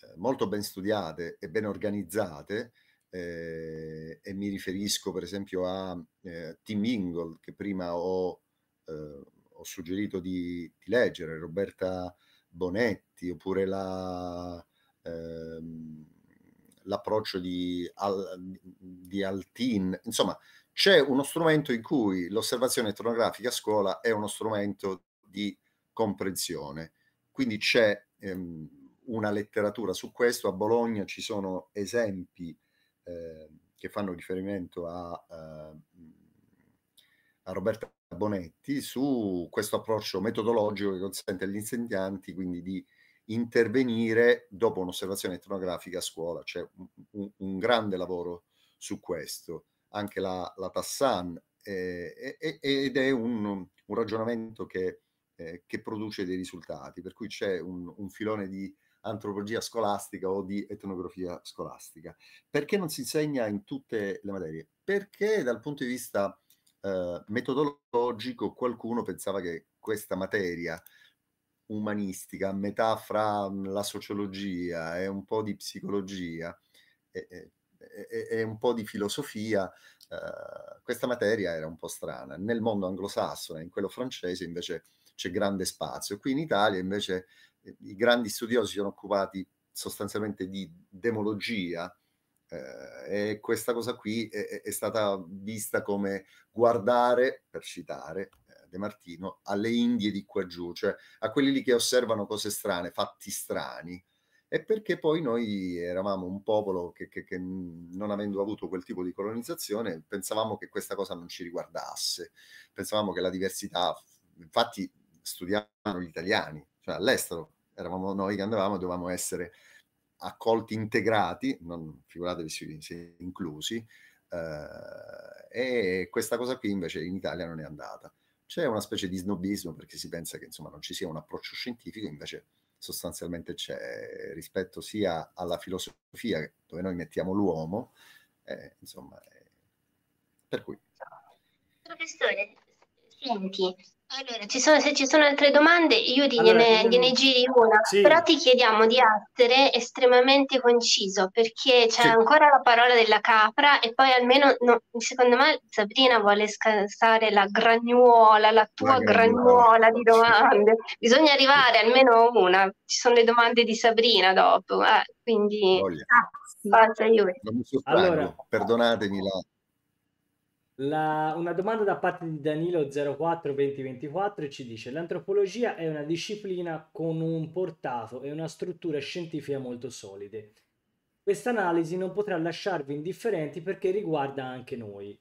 eh, molto ben studiate e ben organizzate, eh, e mi riferisco per esempio a eh, Tim Ingold che prima ho, eh, ho suggerito di, di, leggere, Roberta Bonetti oppure la, ehm, l'approccio di, Al, di Altin, insomma c'è uno strumento in cui l'osservazione etnografica a scuola è uno strumento di comprensione, quindi c'è ehm, una letteratura su questo, a Bologna ci sono esempi Ehm, che fanno riferimento a, ehm, a Roberta Bonetti su questo approccio metodologico che consente agli insegnanti quindi di intervenire dopo un'osservazione etnografica a scuola. C'è cioè, un, un grande lavoro su questo, anche la, la Tassan, eh, eh, ed è un, un ragionamento che, eh, che, produce dei risultati, per cui c'è un, un filone di antropologia scolastica o di etnografia scolastica. Perché non si insegna in tutte le materie? Perché dal punto di vista eh, metodologico qualcuno pensava che questa materia umanistica, metà fra mm, la sociologia e un po' di psicologia e, e, e un po' di filosofia, eh, questa materia era un po' strana. Nel mondo anglosassone, in quello francese invece c'è grande spazio. Qui in Italia invece i grandi studiosi si sono occupati sostanzialmente di demologia eh, e questa cosa qui è, è, stata vista come guardare, per citare eh, De Martino, alle Indie di qua giù, cioè a quelli lì che osservano cose strane, fatti strani, e perché poi noi eravamo un popolo che, che, che, non avendo avuto quel tipo di colonizzazione pensavamo che questa cosa non ci riguardasse, pensavamo che la diversità, infatti studiavano gli italiani, cioè all'estero eravamo noi che andavamo, dovevamo essere accolti, integrati, non, figuratevi se, se inclusi, eh, e questa cosa qui invece in Italia non è andata. C'è una specie di snobismo perché si pensa che insomma, non ci sia un approccio scientifico, invece sostanzialmente c'è rispetto sia alla filosofia dove noi mettiamo l'uomo, eh, insomma, eh, per cui... Professore, Senti, allora, ci sono, se ci sono altre domande, io gliene, allora, gliene giri una, sì. però ti chiediamo di essere estremamente conciso perché c'è sì. ancora la parola della capra e poi almeno, no, secondo me, Sabrina vuole scansare la granuola, la tua la granuola. di domande. Sì. Bisogna arrivare almeno a una, ci sono le domande di Sabrina dopo, eh, quindi... Voglia. Ah, faccia io. Allora, perdonatemi la... La, una domanda da parte di Danilo042024 ci dice: L'antropologia è una disciplina con un portato e una struttura scientifica molto solide. Questa analisi non potrà lasciarvi indifferenti perché riguarda anche noi.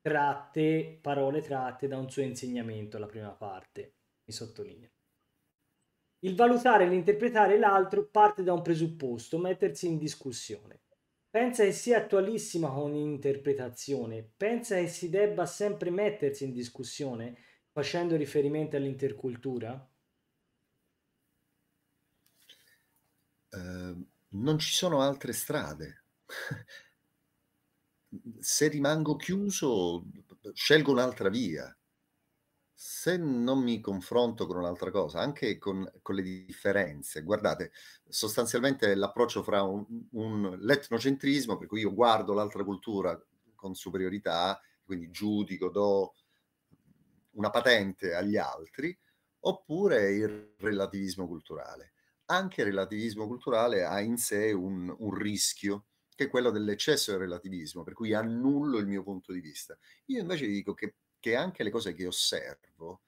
Tratte, parole tratte da un suo insegnamento, la prima parte, mi sottolineo. Il valutare e l'interpretare l'altro parte da un presupposto, mettersi in discussione. Pensa che sia attualissima con interpretazione, pensa che si debba sempre mettersi in discussione facendo riferimento all'intercultura? Uh, non ci sono altre strade. Se rimango chiuso, scelgo un'altra via se non mi confronto con un'altra cosa, anche con, con le differenze, guardate, sostanzialmente l'approccio fra un, un, l'etnocentrismo, per cui io guardo l'altra cultura con superiorità, quindi giudico, do una patente agli altri, oppure il relativismo culturale. Anche il relativismo culturale ha in sé un, un rischio, che è quello dell'eccesso del relativismo, per cui annullo il mio punto di vista. Io invece dico che perché anche le cose che osservo,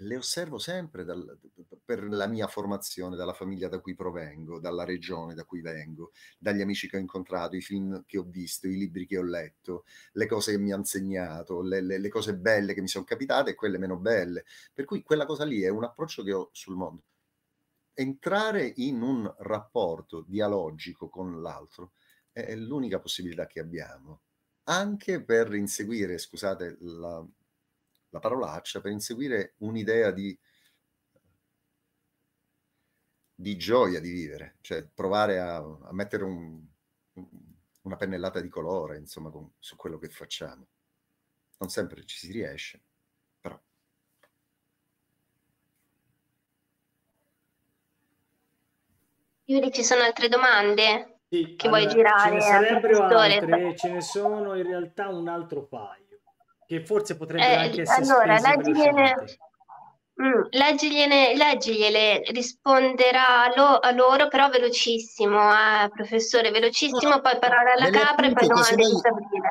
le osservo sempre dal, per la mia formazione, dalla famiglia da cui provengo, dalla regione da cui vengo, dagli amici che ho incontrato, i film che ho visto, i libri che ho letto, le cose che mi ha insegnato, le, le, le cose belle che mi sono capitate e quelle meno belle. Per cui quella cosa lì è un approccio che ho sul mondo. Entrare in un rapporto dialogico con l'altro è l'unica possibilità che abbiamo, anche per inseguire, scusate la la parolaccia per inseguire un'idea di, di gioia di vivere, cioè provare a, a mettere un, una pennellata di colore, insomma, con, su quello che facciamo. Non sempre ci si riesce, però. Yuri, ci sono altre domande sì, che allora, vuoi girare? Ce ne sarebbero altre, ce ne sono in realtà un altro paio che forse potrebbe eh, anche essere allora, leggigliene, mm, leggigliene, leggigliele, risponderà lo, a loro però velocissimo, eh, professore, velocissimo, no, poi parola alla capra e poi domande di Sabrina.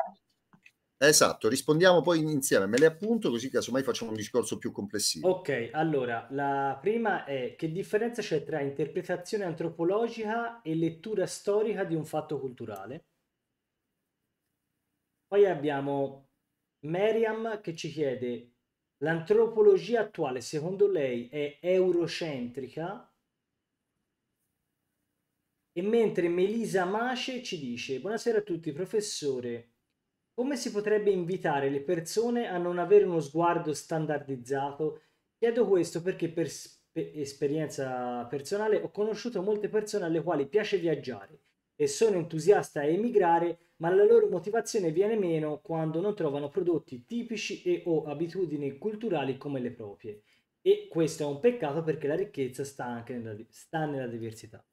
Esatto, rispondiamo poi insieme, me le appunto così casomai facciamo un discorso più complessivo. Ok, allora, la prima è che differenza c'è tra interpretazione antropologica e lettura storica di un fatto culturale? Poi abbiamo Meriam che ci chiede l'antropologia attuale secondo lei è eurocentrica? E mentre Melisa Mace ci dice buonasera a tutti professore, come si potrebbe invitare le persone a non avere uno sguardo standardizzato? Chiedo questo perché per esperienza personale ho conosciuto molte persone alle quali piace viaggiare e sono entusiasta a emigrare ma la loro motivazione viene meno quando non trovano prodotti tipici e o abitudini culturali come le proprie. E questo è un peccato perché la ricchezza sta anche nella, sta nella diversità.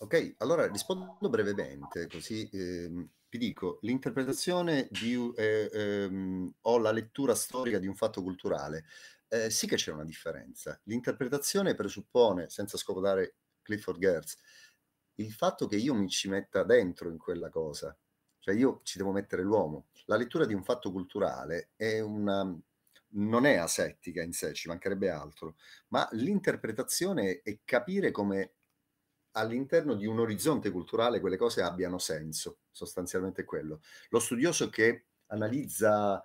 Ok, allora rispondo brevemente, così ehm, vi dico, l'interpretazione di, eh, ehm, o la lettura storica di un fatto culturale eh, sì che c'è una differenza. L'interpretazione presuppone, senza scopodare Clifford Gertz, il fatto che io mi ci metta dentro in quella cosa, cioè io ci devo mettere l'uomo. La lettura di un fatto culturale è una, non è asettica in sé, ci mancherebbe altro, ma l'interpretazione è capire come all'interno di un orizzonte culturale quelle cose abbiano senso, sostanzialmente quello. Lo studioso che analizza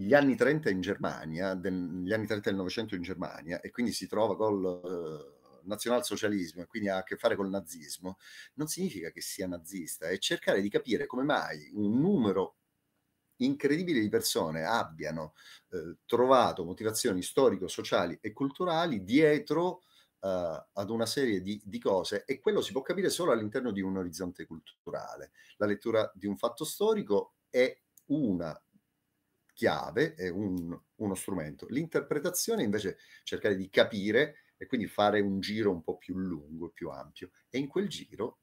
gli anni 30 in Germania, del, gli anni 30 del Novecento in Germania, e quindi si trova col eh, nazionalsocialismo e quindi ha a che fare col nazismo, non significa che sia nazista, è cercare di capire come mai un numero incredibile di persone abbiano eh, trovato motivazioni storico-sociali e culturali dietro Uh, ad una serie di, di, cose e quello si può capire solo all'interno di un orizzonte culturale. La lettura di un fatto storico è una chiave, è un, uno strumento. L'interpretazione invece cercare di capire e quindi fare un giro un po' più lungo, più ampio. E in quel giro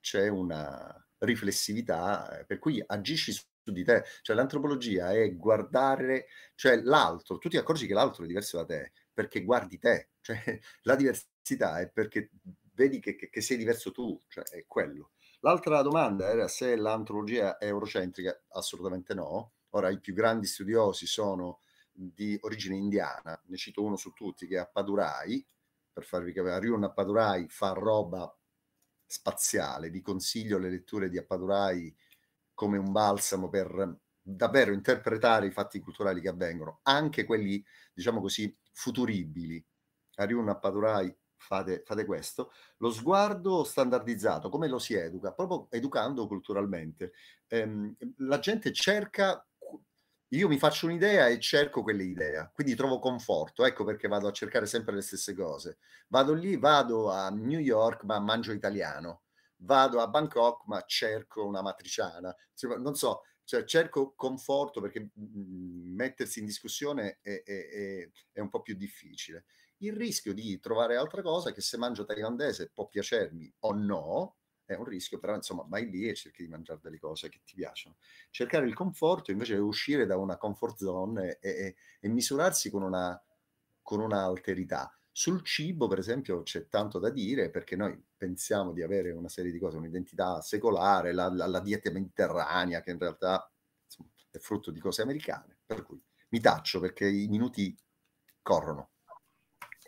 c'è una riflessività eh, per cui agisci su di te. Cioè l'antropologia è guardare, cioè l'altro, tu ti accorgi che l'altro è diverso da te perché guardi te. Cioè la diversità è perché vedi che, che, che sei diverso tu, cioè è quello. L'altra domanda era se l'antropologia è eurocentrica, assolutamente no, Ora, i più grandi studiosi sono di origine indiana, ne cito uno su tutti che è Padurai, per farvi capire, Arion Appadurai fa roba spaziale, vi consiglio le letture di Appadurai come un balsamo per davvero interpretare i fatti culturali che avvengono, anche quelli, diciamo così, futuribili. Ariun Appadurai fate, fate questo. Lo sguardo standardizzato, come lo si educa? Proprio educando culturalmente. Ehm, la gente cerca io mi faccio un'idea e cerco quell'idea, quindi trovo conforto, ecco perché vado a cercare sempre le stesse cose. Vado lì, vado a New York, ma mangio italiano, vado a Bangkok, ma cerco una matriciana, non so, cioè, cerco conforto perché mhmm, mhmm, mettersi in discussione è, è, è, è un po' più difficile. Il rischio di trovare altra cosa che se mangio thailandese può piacermi o no, è un rischio, però insomma vai lì e cerchi di mangiare delle cose che ti piacciono. Cercare il conforto invece è uscire da una comfort zone e, e, e misurarsi con, una, con un'alterità. Sul cibo, per esempio, c'è tanto da dire perché noi pensiamo di avere una serie di cose, un'identità secolare, la, la, la dieta mediterranea che in realtà insomma, è frutto di cose americane. Per cui mi taccio perché i minuti corrono.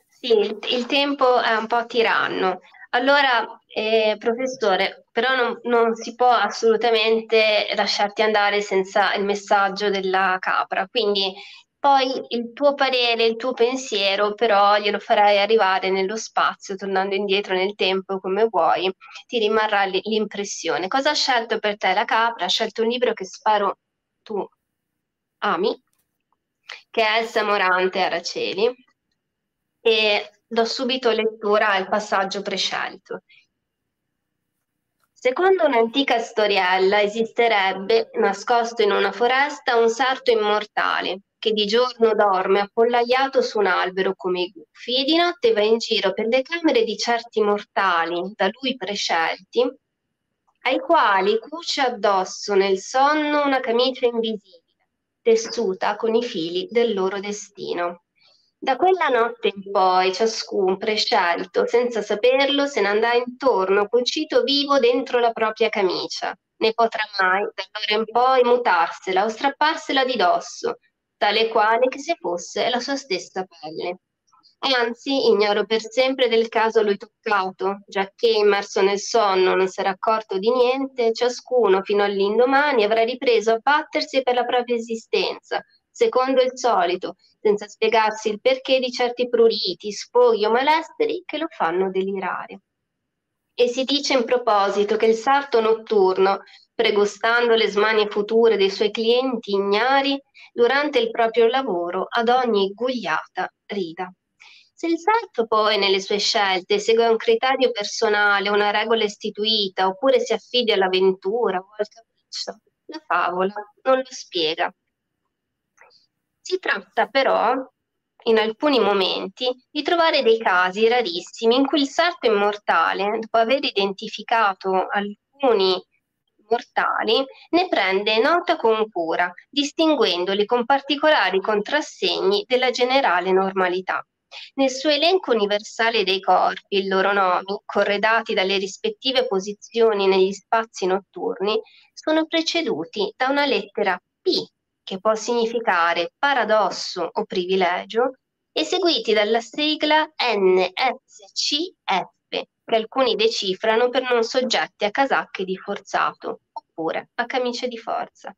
Sì, il, il tempo è un po' tiranno. Allora, eh, professore, però non, non, si può assolutamente lasciarti andare senza il messaggio della capra, quindi poi il tuo parere, il tuo pensiero, però glielo farai arrivare nello spazio, tornando indietro nel tempo come vuoi, ti rimarrà l'impressione. Cosa ha scelto per te la capra? Ha scelto un libro che spero tu ami, che è Elsa Morante Araceli. E do subito lettura al passaggio prescelto. Secondo un'antica storiella esisterebbe, nascosto in una foresta, un sarto immortale che di giorno dorme appollaiato su un albero come i gufi e di notte va in giro per le camere di certi mortali, da lui prescelti, ai quali cuce addosso nel sonno una camicia invisibile, tessuta con i fili del loro destino. Da quella notte in poi ciascun prescelto, senza saperlo, se ne andrà intorno cucito vivo dentro la propria camicia. Ne potrà mai, da allora in poi, mutarsela o strapparsela di dosso, tale quale che se fosse la sua stessa pelle. E anzi, ignoro per sempre del caso a lui toccato, giacché immerso nel sonno non sarà accorto di niente, ciascuno fino all'indomani avrà ripreso a battersi per la propria esistenza, secondo il solito, senza spiegarsi il perché di certi pruriti, sfoghi o malesteri che lo fanno delirare. E si dice in proposito che il sarto notturno, pregustando le smanie future dei suoi clienti ignari, durante il proprio lavoro ad ogni gugliata rida. Se il sarto poi nelle sue scelte segue un criterio personale, una regola istituita, oppure si affidi all'avventura o al capriccio, la favola non lo spiega, si tratta però, in alcuni momenti, di trovare dei casi rarissimi in cui il sarto immortale, dopo aver identificato alcuni mortali, ne prende nota con cura, distinguendoli con particolari contrassegni della generale normalità. Nel suo elenco universale dei corpi, i loro nomi, corredati dalle rispettive posizioni negli spazi notturni, sono preceduti da una lettera P che può significare paradosso o privilegio, e seguiti dalla sigla NSCF, che alcuni decifrano per non soggetti a casacche di forzato oppure a camicie di forza.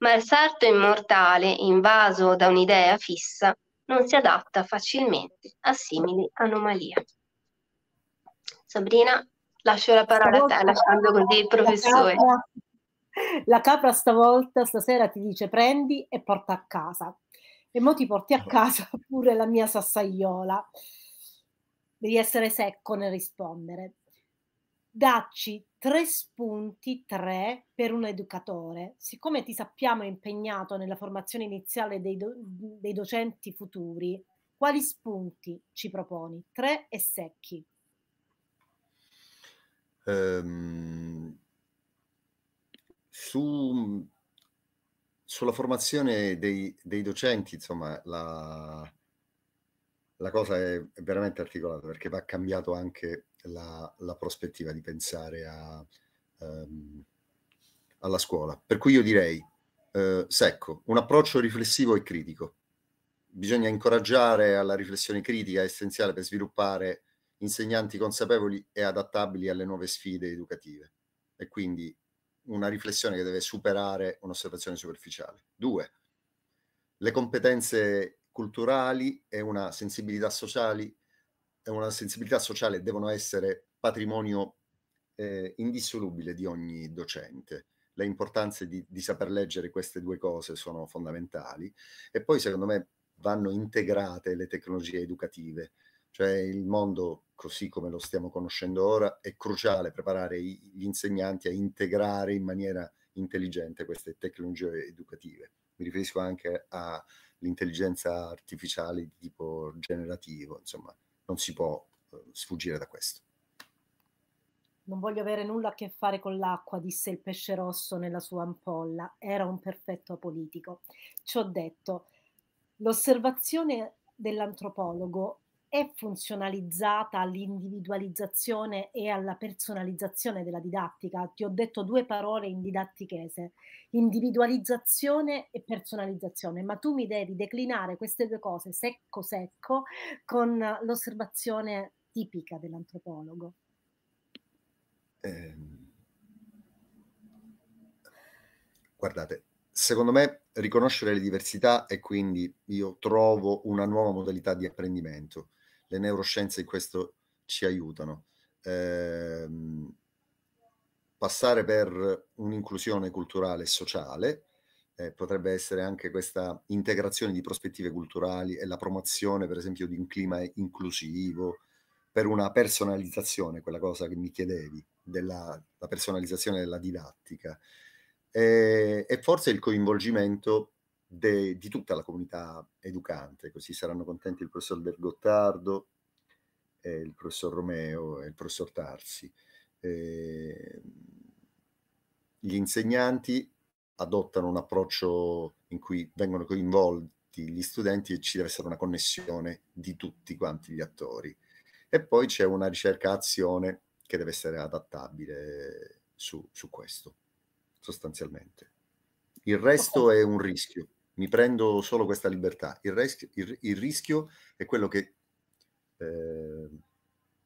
Ma il sarto immortale, invaso da un'idea fissa, non si adatta facilmente a simili anomalie. Sabrina, lascio la parola a te, lasciando così il professore la capra stavolta, stasera ti dice prendi e porta a casa. E mo ti porti a casa pure la mia sassaiola. Devi essere secco nel rispondere. Dacci tre spunti, tre per un educatore. Siccome ti sappiamo impegnato nella formazione iniziale dei, do- dei docenti futuri, quali spunti ci proponi? Tre e secchi. Um su, mhmm, sulla formazione dei, dei, docenti, insomma, la, la cosa è veramente articolata perché va cambiato anche la, la prospettiva di pensare a, um, alla scuola. Per cui io direi, eh, secco, un approccio riflessivo e critico. Bisogna incoraggiare alla riflessione critica, è essenziale per sviluppare insegnanti consapevoli e adattabili alle nuove sfide educative. E quindi una riflessione che deve superare un'osservazione superficiale. Due, le competenze culturali e una sensibilità sociale e una sensibilità sociale devono essere patrimonio eh, indissolubile di ogni docente. Le importanze di, di saper leggere queste due cose sono fondamentali e poi secondo me vanno integrate le tecnologie educative cioè il mondo così come lo stiamo conoscendo ora è cruciale preparare gli insegnanti a integrare in maniera intelligente queste tecnologie educative. Mi riferisco anche all'intelligenza artificiale di tipo generativo, insomma, non si può eh, sfuggire da questo. Non voglio avere nulla a che fare con l'acqua, disse il pesce rosso nella sua ampolla. Era un perfetto apolitico. Ci ho detto, l'osservazione dell'antropologo è funzionalizzata all'individualizzazione e alla personalizzazione della didattica. Ti ho detto due parole in didattichese, individualizzazione e personalizzazione, ma tu mi devi declinare queste due cose secco secco con l'osservazione tipica dell'antropologo. Eh, guardate, secondo me riconoscere le diversità e quindi io trovo una nuova modalità di apprendimento le neuroscienze in questo ci aiutano. Eh, passare per un'inclusione culturale e sociale eh, potrebbe essere anche questa integrazione di prospettive culturali e la promozione, per esempio, di un clima inclusivo, per una personalizzazione, quella cosa che mi chiedevi, della personalizzazione della didattica. E, eh, e forse il coinvolgimento de, di tutta la comunità educante, così ecco, saranno contenti il professor Bergottardo, eh, il professor Romeo e il professor Tarsi. Eh, gli insegnanti adottano un approccio in cui vengono coinvolti gli studenti e ci deve essere una connessione di tutti quanti gli attori. E poi c'è una ricerca-azione che deve essere adattabile su, su questo, sostanzialmente. Il resto è un rischio mi prendo solo questa libertà. Il, rischio, il, il rischio è quello che eh,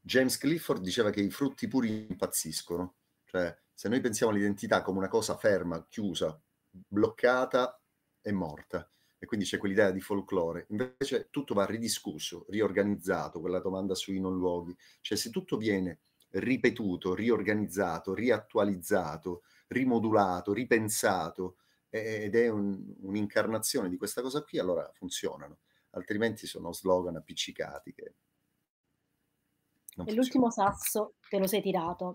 James Clifford diceva che i frutti puri impazziscono. Cioè, se noi pensiamo all'identità come una cosa ferma, chiusa, bloccata è morta, e quindi c'è quell'idea di folklore, invece tutto va ridiscusso, riorganizzato, quella domanda sui non luoghi. Cioè, se tutto viene ripetuto, riorganizzato, riattualizzato, rimodulato, ripensato, ed è un, un'incarnazione di questa cosa qui, allora funzionano, altrimenti sono slogan appiccicati. Che e l'ultimo sasso te lo sei tirato.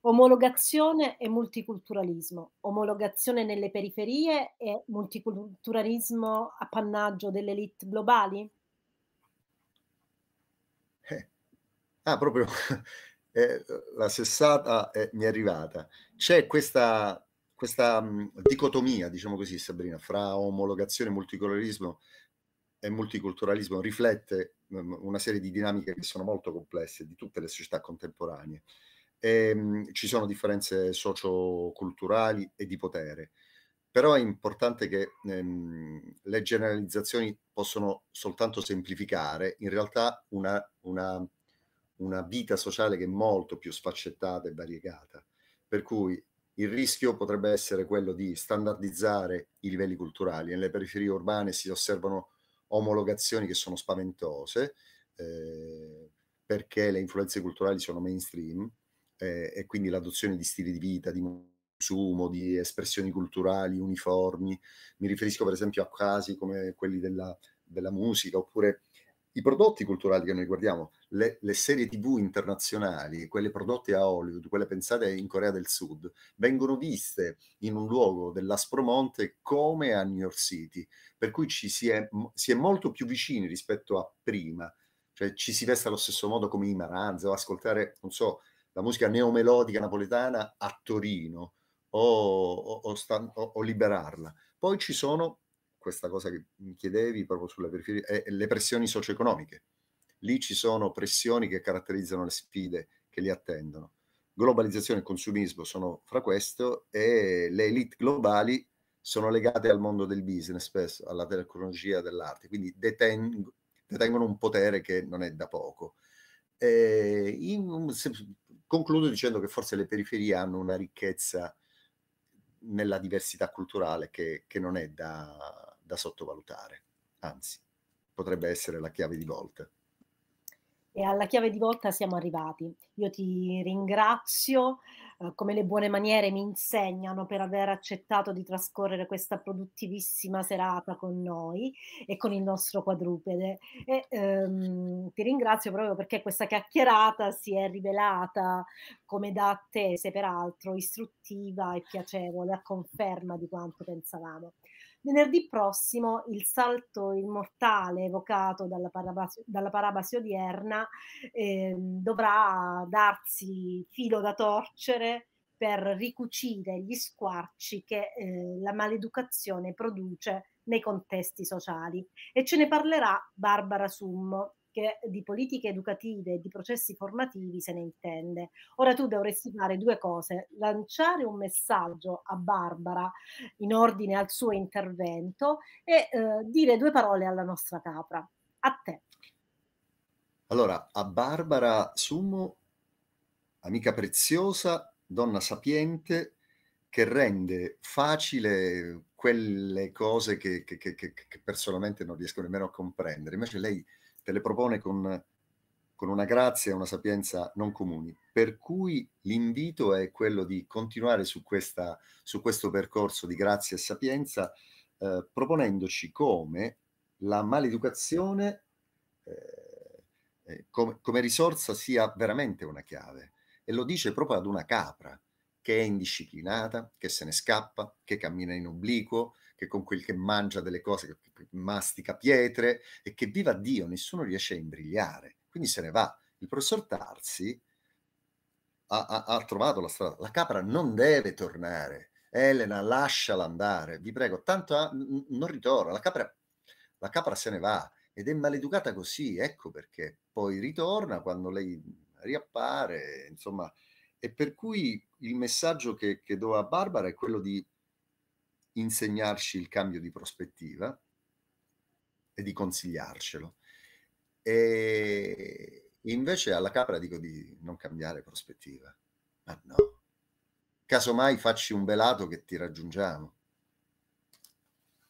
Omologazione e multiculturalismo, omologazione nelle periferie e multiculturalismo appannaggio delle elite globali? Eh. Ah, proprio eh, la sessata eh, mi è arrivata. C'è questa questa mhmm, dicotomia, diciamo così, Sabrina, fra omologazione, multicolorismo e multiculturalismo riflette mhmm, una serie di dinamiche che sono molto complesse di tutte le società contemporanee. E, ehm, mh, ci sono differenze socioculturali e di potere, però è importante che ehm, le generalizzazioni possono soltanto semplificare in realtà una, una, una vita sociale che è molto più sfaccettata e variegata. Per cui il rischio potrebbe essere quello di standardizzare i livelli culturali. Nelle periferie urbane si osservano omologazioni che sono spaventose eh, perché le influenze culturali sono mainstream eh, e quindi l'adozione di stili di vita, di consumo, di espressioni culturali uniformi. Mi riferisco per esempio a casi come quelli della, della musica oppure i prodotti culturali che noi guardiamo, le, le, serie tv internazionali, quelle prodotte a Hollywood, quelle pensate in Corea del Sud, vengono viste in un luogo dell'Aspromonte come a New York City, per cui ci si è, si è molto più vicini rispetto a prima, cioè ci si veste allo stesso modo come i Maranzi o ascoltare, non so, la musica neomelodica napoletana a Torino o, o, o, sta, o liberarla. Poi ci sono questa cosa che mi chiedevi proprio sulle periferie, è le pressioni socio-economiche. Lì ci sono pressioni che caratterizzano le sfide che li attendono. Globalizzazione e consumismo sono fra questo e le elite globali sono legate al mondo del business, alla tecnologia dell'arte, quindi deteng- detengono un potere che non è da poco. In, se, concludo dicendo che forse le periferie hanno una ricchezza nella diversità culturale che, che non è da, da sottovalutare, anzi potrebbe essere la chiave di volta. E alla chiave di volta siamo arrivati. Io ti ringrazio, eh, come le buone maniere mi insegnano, per aver accettato di trascorrere questa produttivissima serata con noi e con il nostro quadrupede. E, ehm, ti ringrazio proprio perché questa chiacchierata si è rivelata, come da attese peraltro, istruttiva e piacevole, a conferma di quanto pensavamo. Venerdì prossimo il salto immortale evocato dalla, parabasi, dalla parabasi odierna eh, dovrà darsi filo da torcere per ricucire gli squarci che eh, la maleducazione produce nei contesti sociali. E ce ne parlerà Barbara Summo, che di politiche educative, e di processi formativi se ne intende. Ora tu dovresti fare due cose, lanciare un messaggio a Barbara in ordine al suo intervento e eh, dire due parole alla nostra capra. A te. Allora, a Barbara Sumo, amica preziosa, donna sapiente, che rende facile quelle cose che, che, che, che, personalmente non riesco nemmeno a comprendere. Invece lei te le propone con, con una grazia e una sapienza non comuni. Per cui l'invito è quello di continuare su, questa, su questo percorso di grazia e sapienza, eh, proponendoci come la maleducazione eh, eh com- come risorsa sia veramente una chiave. E lo dice proprio ad una capra che è indisciplinata, che se ne scappa, che cammina in obliquo, che con quel che mangia delle cose, che mastica pietre e che viva Dio, nessuno riesce a imbrigliare, quindi se ne va. Il professor Tarsi ha, ha, ha trovato la strada, la capra non deve tornare, Elena lasciala andare, vi prego, tanto ha, n- non ritorna, la capra, la capra se ne va ed è maleducata così, ecco perché poi ritorna quando lei riappare, insomma, e per cui il messaggio che, che do a Barbara è quello di insegnarci il cambio di prospettiva e di consigliarcelo. E invece alla capra dico di non cambiare prospettiva. Ma no. Casomai facci un belato che ti raggiungiamo.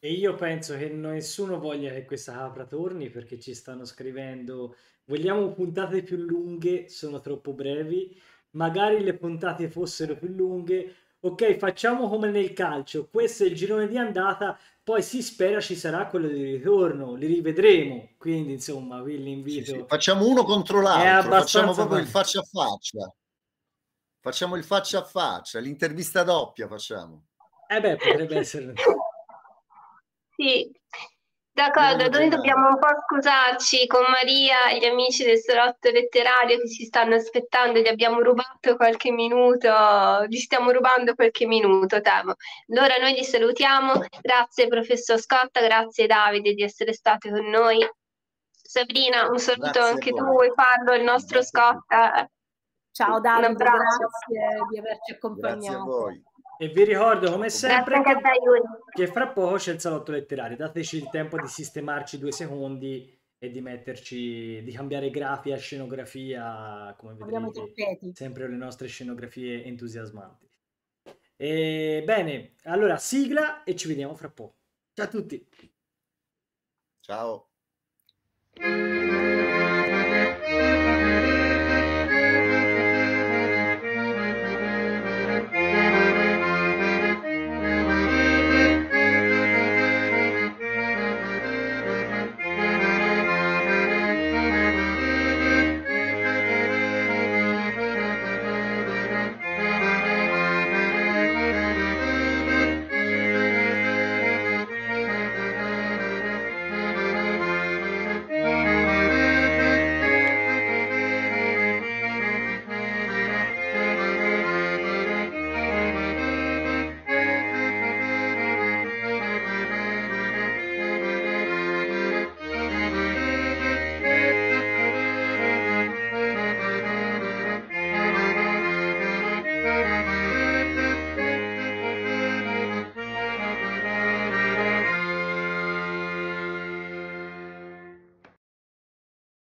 E io penso che nessuno voglia che questa capra torni perché ci stanno scrivendo vogliamo puntate più lunghe, sono troppo brevi, magari le puntate fossero più lunghe, ok facciamo come nel calcio, questo è il girone di andata, poi si spera ci sarà quello di ritorno, li rivedremo, quindi insomma vi l'invito. Sì, sì. Facciamo uno contro l'altro, facciamo proprio male. il faccia a faccia, facciamo il faccia a faccia, l'intervista doppia facciamo. Eh beh, potrebbe essere... sì, D'accordo, noi dobbiamo un po' scusarci con Maria e gli amici del Salotto Letterario che si stanno aspettando, gli abbiamo rubato qualche minuto, gli stiamo rubando qualche minuto, temo. Allora noi li salutiamo, grazie professor Scotta, grazie Davide di essere stato con noi. Sabrina, un saluto grazie anche tu, vuoi farlo, il nostro Scotta. Ciao Davide, grazie di averci accompagnato. Grazie a voi. E vi ricordo come sempre che, che, fra poco c'è il salotto letterario. Dateci il tempo di sistemarci due secondi e di metterci, di cambiare grafia, scenografia, come vedrete, sempre le nostre scenografie entusiasmanti. E, bene, allora sigla e ci vediamo fra poco. Ciao a tutti. Ciao.